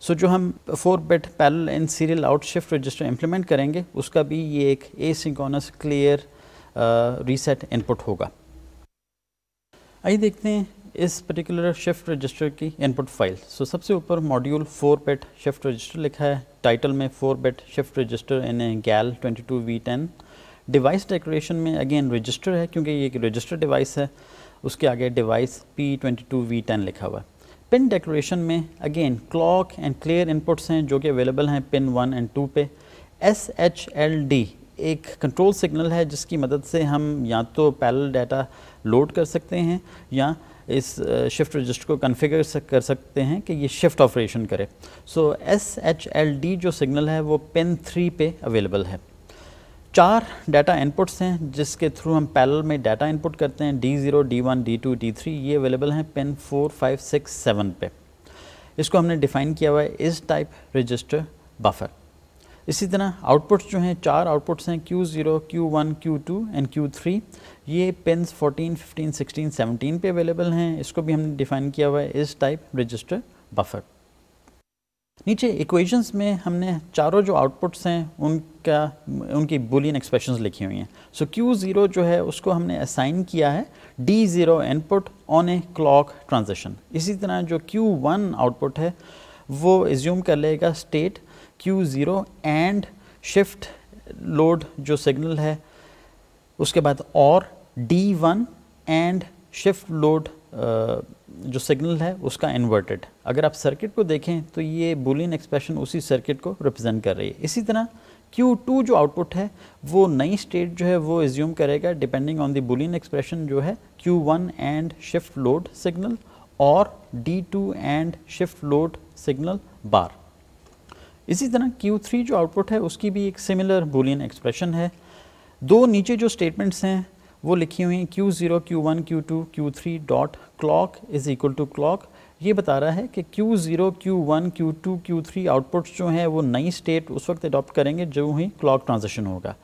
सो so, जो हम four bit parallel in serial out shift register implement करेंगे उसका भी ये एक asynchronous clear reset input होगा आइए देखते हैं इस पर्टिकुलर शिफ्ट रजिस्टर की इनपुट फाइल सो सबसे ऊपर module four bit shift register लिखा है टाइटल में four bit shift register in GAL twenty V device declaration में अगेन रजिस्टर है क्योंकि ये एक रजिस्टर डिवाइस है उसके आगे device P twenty two V ten लिखा हुआ है पिन डेकोरेशन में again clock and clear inputs हैं जो कि अवेलेबल हैं पिन वन एंड टू पे एस एच एल डी एक कंट्रोल सिग्नल है जिसकी मदद से हम या तो पैरल डाटा लोड कर सकते हैं या इस शिफ्ट रजिस्टर को कन्फिगर कर सकते हैं कि ये शिफ्ट ऑपरेशन करे so S H L D जो सिग्नल है वो पेन थ्री पे अवेलेबल है चार डाटा इनपुट्स हैं जिसके थ्रू हम पैरल में डाटा इनपुट करते हैं D zero D one D two D three ये अवेलेबल हैं pin four five six seven पे इसको हमने डिफ़ाइन किया हुआ है इस टाइप रजिस्टर बफर इसी तरह आउटपुट्स जो हैं चार आउटपुट्स हैं Q0, Q1, Q2 one Q two and Q three ये पेन्स 14, 15, 16, 17 पे अवेलेबल हैं इसको भी हमने डिफाइन किया हुआ है इस टाइप रजिस्टर बफर नीचे इक्वेशंस में हमने चारों जो आउटपुट्स हैं उनका उनकी बुलियन एक्सप्रेशंस लिखी हुई हैं सो so, Q0 जो है उसको हमने असाइन किया है D0 input on a clock transition इसी तरह जो Q1 आउटपुट है वो एज्यूम कर लेगा state Q0 and shift load जो सिग्नल है उसके बाद और D1 एंड शिफ्ट लोड जो सिग्नल है उसका इन्वर्टेड अगर आप सर्किट को देखें तो ये बुलियन एक्सप्रेशन उसी सर्किट को रिप्रेजेंट कर रही है इसी तरह Q2 जो आउटपुट है वो नई स्टेट जो है वो एज्यूम करेगा depending on the Boolean expression जो है Q1 and shift load signal और D2 and shift load signal bar इसी तरह Q3 जो आउटपुट है उसकी भी एक सिमिलर बुलियन एक्सप्रेशन है दो नीचे जो स्टेटमेंट्स हैं वो लिखी हुई हैं Q0, Q1, Q2, Q3 dot clock is equal to clock ये बता रहा है कि Q0, Q1, Q2, Q3 outputs जो हैं वो नई स्टेट उस वक्त अडॉप्ट करेंगे जो ही क्लॉक ट्रांजेक्शन होगा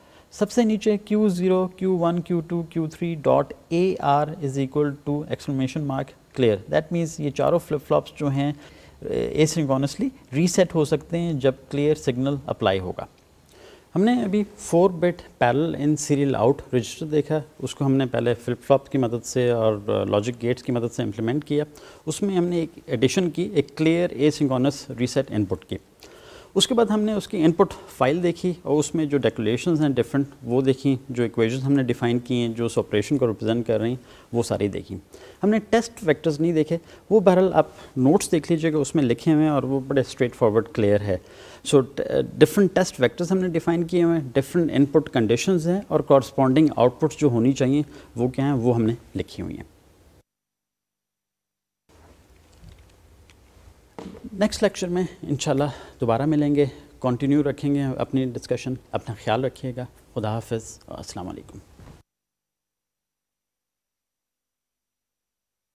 सबसे नीचे Q0, Q1, Q2, Q3 dot A R is equal to exclamation mark clear that means ये चारों फ्लिप फ्लॉप्स जो हैं एसिंगसली रीसेट हो सकते हैं जब क्लियर सिग्नल अप्लाई होगा हमने अभी four bit parallel in serial out register देखा उसको हमने पहले फ्लिप फ्लॉप की मदद से और लॉजिक गेट्स की मदद से इम्प्लीमेंट किया उसमें हमने एक एडिशन की एक क्लियर एसिंगस रीसेट इनपुट की उसके बाद हमने उसकी इनपुट फाइल देखी और उसमें जो डेकोलेशन हैं डिफरेंट वो देखी जो इक्वेशन हमने डिफ़ाइन की हैं जो उस ऑपरेशन को रिप्रेजेंट कर रही हैं वो सारी देखी हमने टेस्ट वेक्टर्स नहीं देखे वो बहरहाल आप नोट्स देख लीजिएगा उसमें लिखे हुए हैं और वो बड़े स्ट्रेट फॉरवर्ड क्लियर है सो डिफरेंट टेस्ट फैक्टर्स हमने डिफ़ाइन किए हुए हैं डिफरेंट इनपुट कंडीशन हैं और कॉरस्पॉन्डिंग आउटपुट्स जो होनी चाहिए वो क्या हैं वो हमने लिखी हुई हैं नेक्स्ट लेक्चर में इन दोबारा मिलेंगे कंटिन्यू रखेंगे अपनी डिस्कशन अपना ख्याल रखिएगा खुदा हाफिज़ अस्सलाम वालेकुम